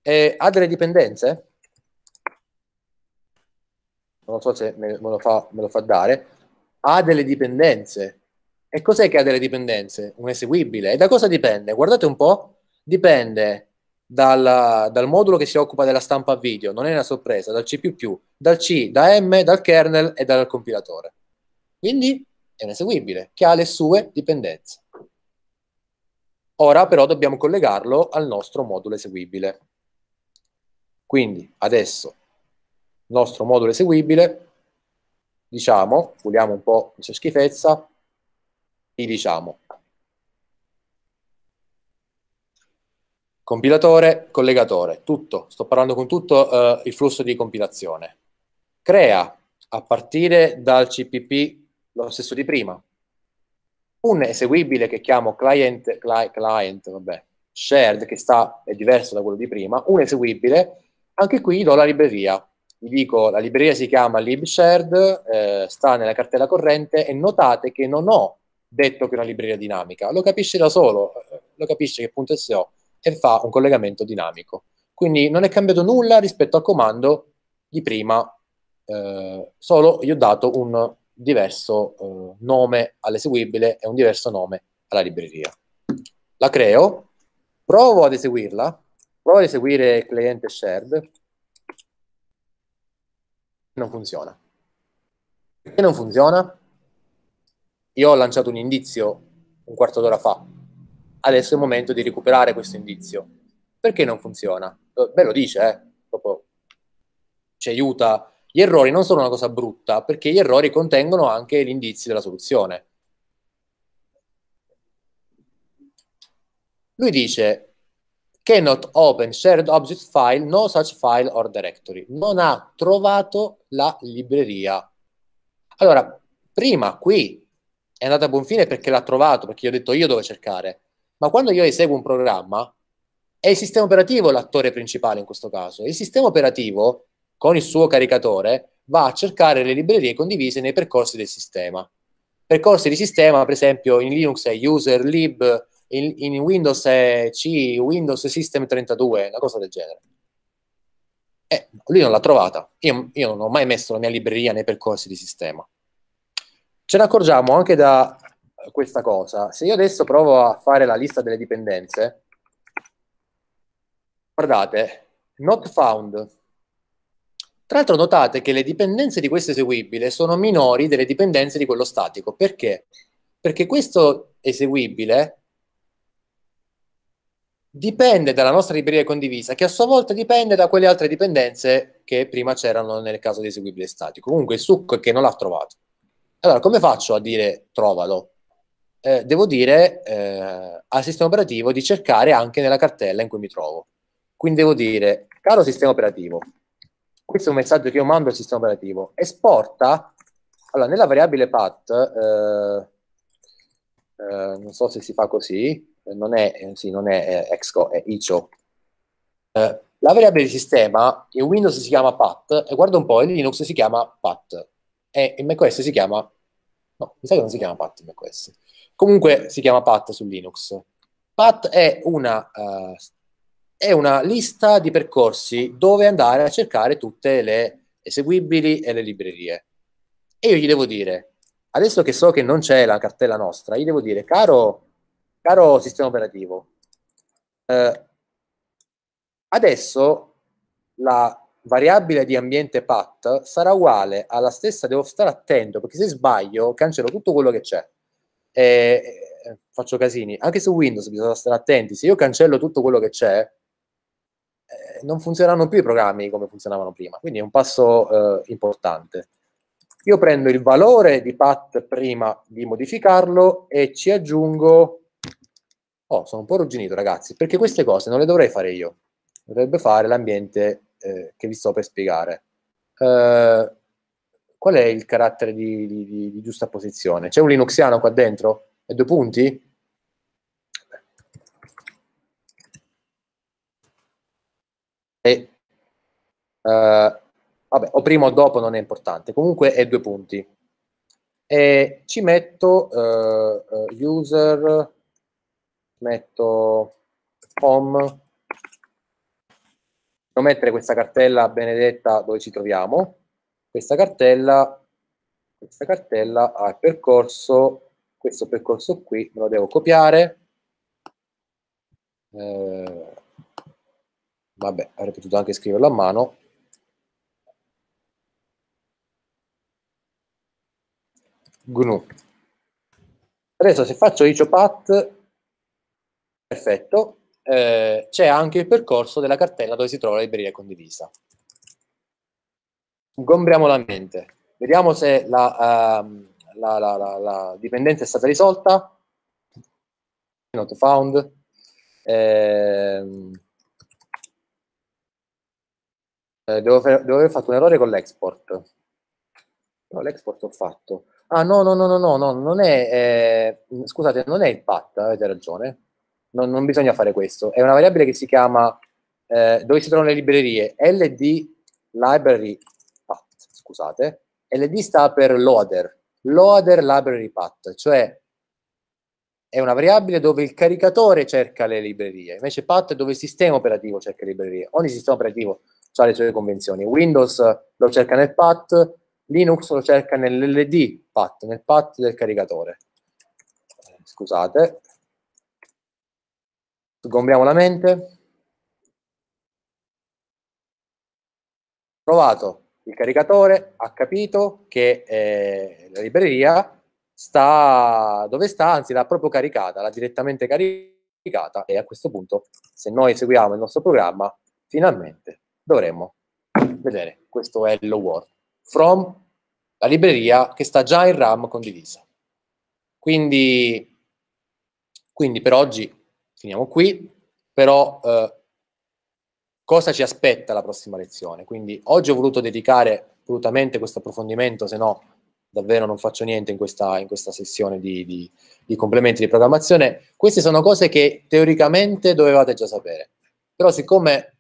E ha delle dipendenze? Non so se me, lo fa, me lo fa dare. Ha delle dipendenze, e cos'è che ha delle dipendenze? Un eseguibile. E da cosa dipende? Guardate un po', dipende dal, dal modulo che si occupa della stampa video, non è una sorpresa, dal C++, dal C, da M, dal kernel e dal compilatore. Quindi è un eseguibile che ha le sue dipendenze. Ora però dobbiamo collegarlo al nostro modulo eseguibile. Quindi adesso il nostro modulo eseguibile, diciamo, puliamo un po' questa schifezza, ti diciamo. Compilatore, collegatore, tutto. Sto parlando con tutto eh, il flusso di compilazione. Crea, a partire dal CPP, lo stesso di prima, un eseguibile che chiamo client, cli client vabbè, shared, che sta, è diverso da quello di prima, un eseguibile, anche qui do la libreria. Vi dico, la libreria si chiama libshared, eh, sta nella cartella corrente e notate che non ho detto che è una libreria dinamica, lo capisce da solo, eh, lo capisce che punto SEO e fa un collegamento dinamico. Quindi non è cambiato nulla rispetto al comando di prima, eh, solo gli ho dato un diverso eh, nome all'eseguibile e un diverso nome alla libreria. La creo, provo ad eseguirla, provo ad eseguire cliente shared, non funziona. Perché non funziona? Io ho lanciato un indizio un quarto d'ora fa. Adesso è il momento di recuperare questo indizio. Perché non funziona? Beh, lo dice, eh? Proprio ci aiuta. Gli errori non sono una cosa brutta, perché gli errori contengono anche gli indizi della soluzione. Lui dice, cannot open shared object file, no such file or directory. Non ha trovato la libreria. Allora, prima qui è andata a buon fine perché l'ha trovato, perché gli ho detto io dove cercare. Ma quando io eseguo un programma, è il sistema operativo l'attore principale in questo caso. Il sistema operativo, con il suo caricatore, va a cercare le librerie condivise nei percorsi del sistema. Percorsi di sistema, per esempio, in Linux è user lib, in, in Windows è C, Windows System 32, una cosa del genere. Eh, lui non l'ha trovata. Io, io non ho mai messo la mia libreria nei percorsi di sistema ce ne accorgiamo anche da questa cosa. Se io adesso provo a fare la lista delle dipendenze, guardate, not found. Tra l'altro notate che le dipendenze di questo eseguibile sono minori delle dipendenze di quello statico. Perché? Perché questo eseguibile dipende dalla nostra libreria condivisa, che a sua volta dipende da quelle altre dipendenze che prima c'erano nel caso di eseguibile statico. Comunque il succo è che non l'ha trovato. Allora, come faccio a dire trovalo? Eh, devo dire eh, al sistema operativo di cercare anche nella cartella in cui mi trovo. Quindi devo dire, caro sistema operativo, questo è un messaggio che io mando al sistema operativo, esporta, allora nella variabile path, eh, eh, non so se si fa così, eh, non è, eh, sì, non è exco, è ico. la variabile di sistema in Windows si chiama path e guarda un po' in Linux si chiama path e in macOS si chiama... No, mi sa che non si chiama Pat il macOS. Comunque si chiama Pat su Linux. Pat è una, uh, è una lista di percorsi dove andare a cercare tutte le eseguibili e le librerie. E io gli devo dire, adesso che so che non c'è la cartella nostra, gli devo dire, caro, caro sistema operativo, eh, adesso la variabile di ambiente path sarà uguale alla stessa, devo stare attento, perché se sbaglio cancello tutto quello che c'è. E, faccio casini, anche su Windows bisogna stare attenti, se io cancello tutto quello che c'è, eh, non funzioneranno più i programmi come funzionavano prima, quindi è un passo eh, importante. Io prendo il valore di path prima di modificarlo e ci aggiungo... Oh, sono un po' arrugginito ragazzi, perché queste cose non le dovrei fare io, dovrebbe fare l'ambiente eh, che vi sto per spiegare. Eh, qual è il carattere di, di, di, di giusta posizione? C'è un linuxiano qua dentro? E due punti? E, eh, vabbè, o prima o dopo non è importante, comunque è due punti. E ci metto eh, eh, user, metto home Devo mettere questa cartella benedetta dove ci troviamo. Questa cartella, questa cartella ha il percorso, questo percorso qui me lo devo copiare. Eh, vabbè, avrei potuto anche scriverlo a mano. GNU. Adesso se faccio iCioPath, perfetto, eh, c'è anche il percorso della cartella dove si trova la libreria condivisa. Ingombriamo la mente, vediamo se la, uh, la, la, la dipendenza è stata risolta. Not found. Ehm, eh, devo, devo, aver fatto un errore con l'export. No, l'export ho fatto. Ah, no, no, no, no, no, no non è... Eh, scusate, non è il PAT, avete ragione non, non, bisogna fare questo. È una variabile che si chiama, eh, dove si trovano le librerie, LD library path, scusate, LD sta per loader, loader library path, cioè è una variabile dove il caricatore cerca le librerie, invece path è dove il sistema operativo cerca le librerie. Ogni sistema operativo ha le sue convenzioni. Windows lo cerca nel path, Linux lo cerca nell'LD path, nel path del caricatore. Scusate, Sgombriamo la mente. Provato il caricatore, ha capito che eh, la libreria sta dove sta, anzi l'ha proprio caricata, l'ha direttamente caricata e a questo punto se noi eseguiamo il nostro programma finalmente dovremo vedere questo hello world from la libreria che sta già in RAM condivisa. Quindi, quindi per oggi finiamo qui, però eh, cosa ci aspetta la prossima lezione? Quindi oggi ho voluto dedicare volutamente questo approfondimento, se no davvero non faccio niente in questa, in questa sessione di, di, di, complementi di programmazione. Queste sono cose che teoricamente dovevate già sapere, però siccome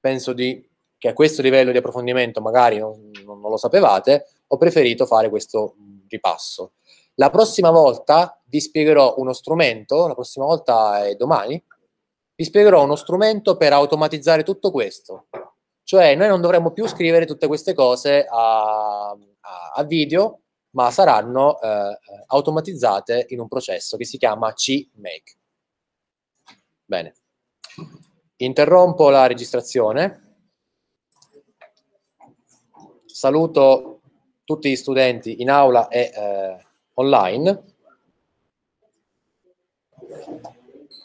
penso di, che a questo livello di approfondimento magari non, non lo sapevate, ho preferito fare questo ripasso. La prossima volta vi spiegherò uno strumento, la prossima volta è domani, vi spiegherò uno strumento per automatizzare tutto questo. Cioè noi non dovremo più scrivere tutte queste cose a, a, a video, ma saranno eh, automatizzate in un processo che si chiama CMake. Bene. Interrompo la registrazione. Saluto tutti gli studenti in aula e eh, online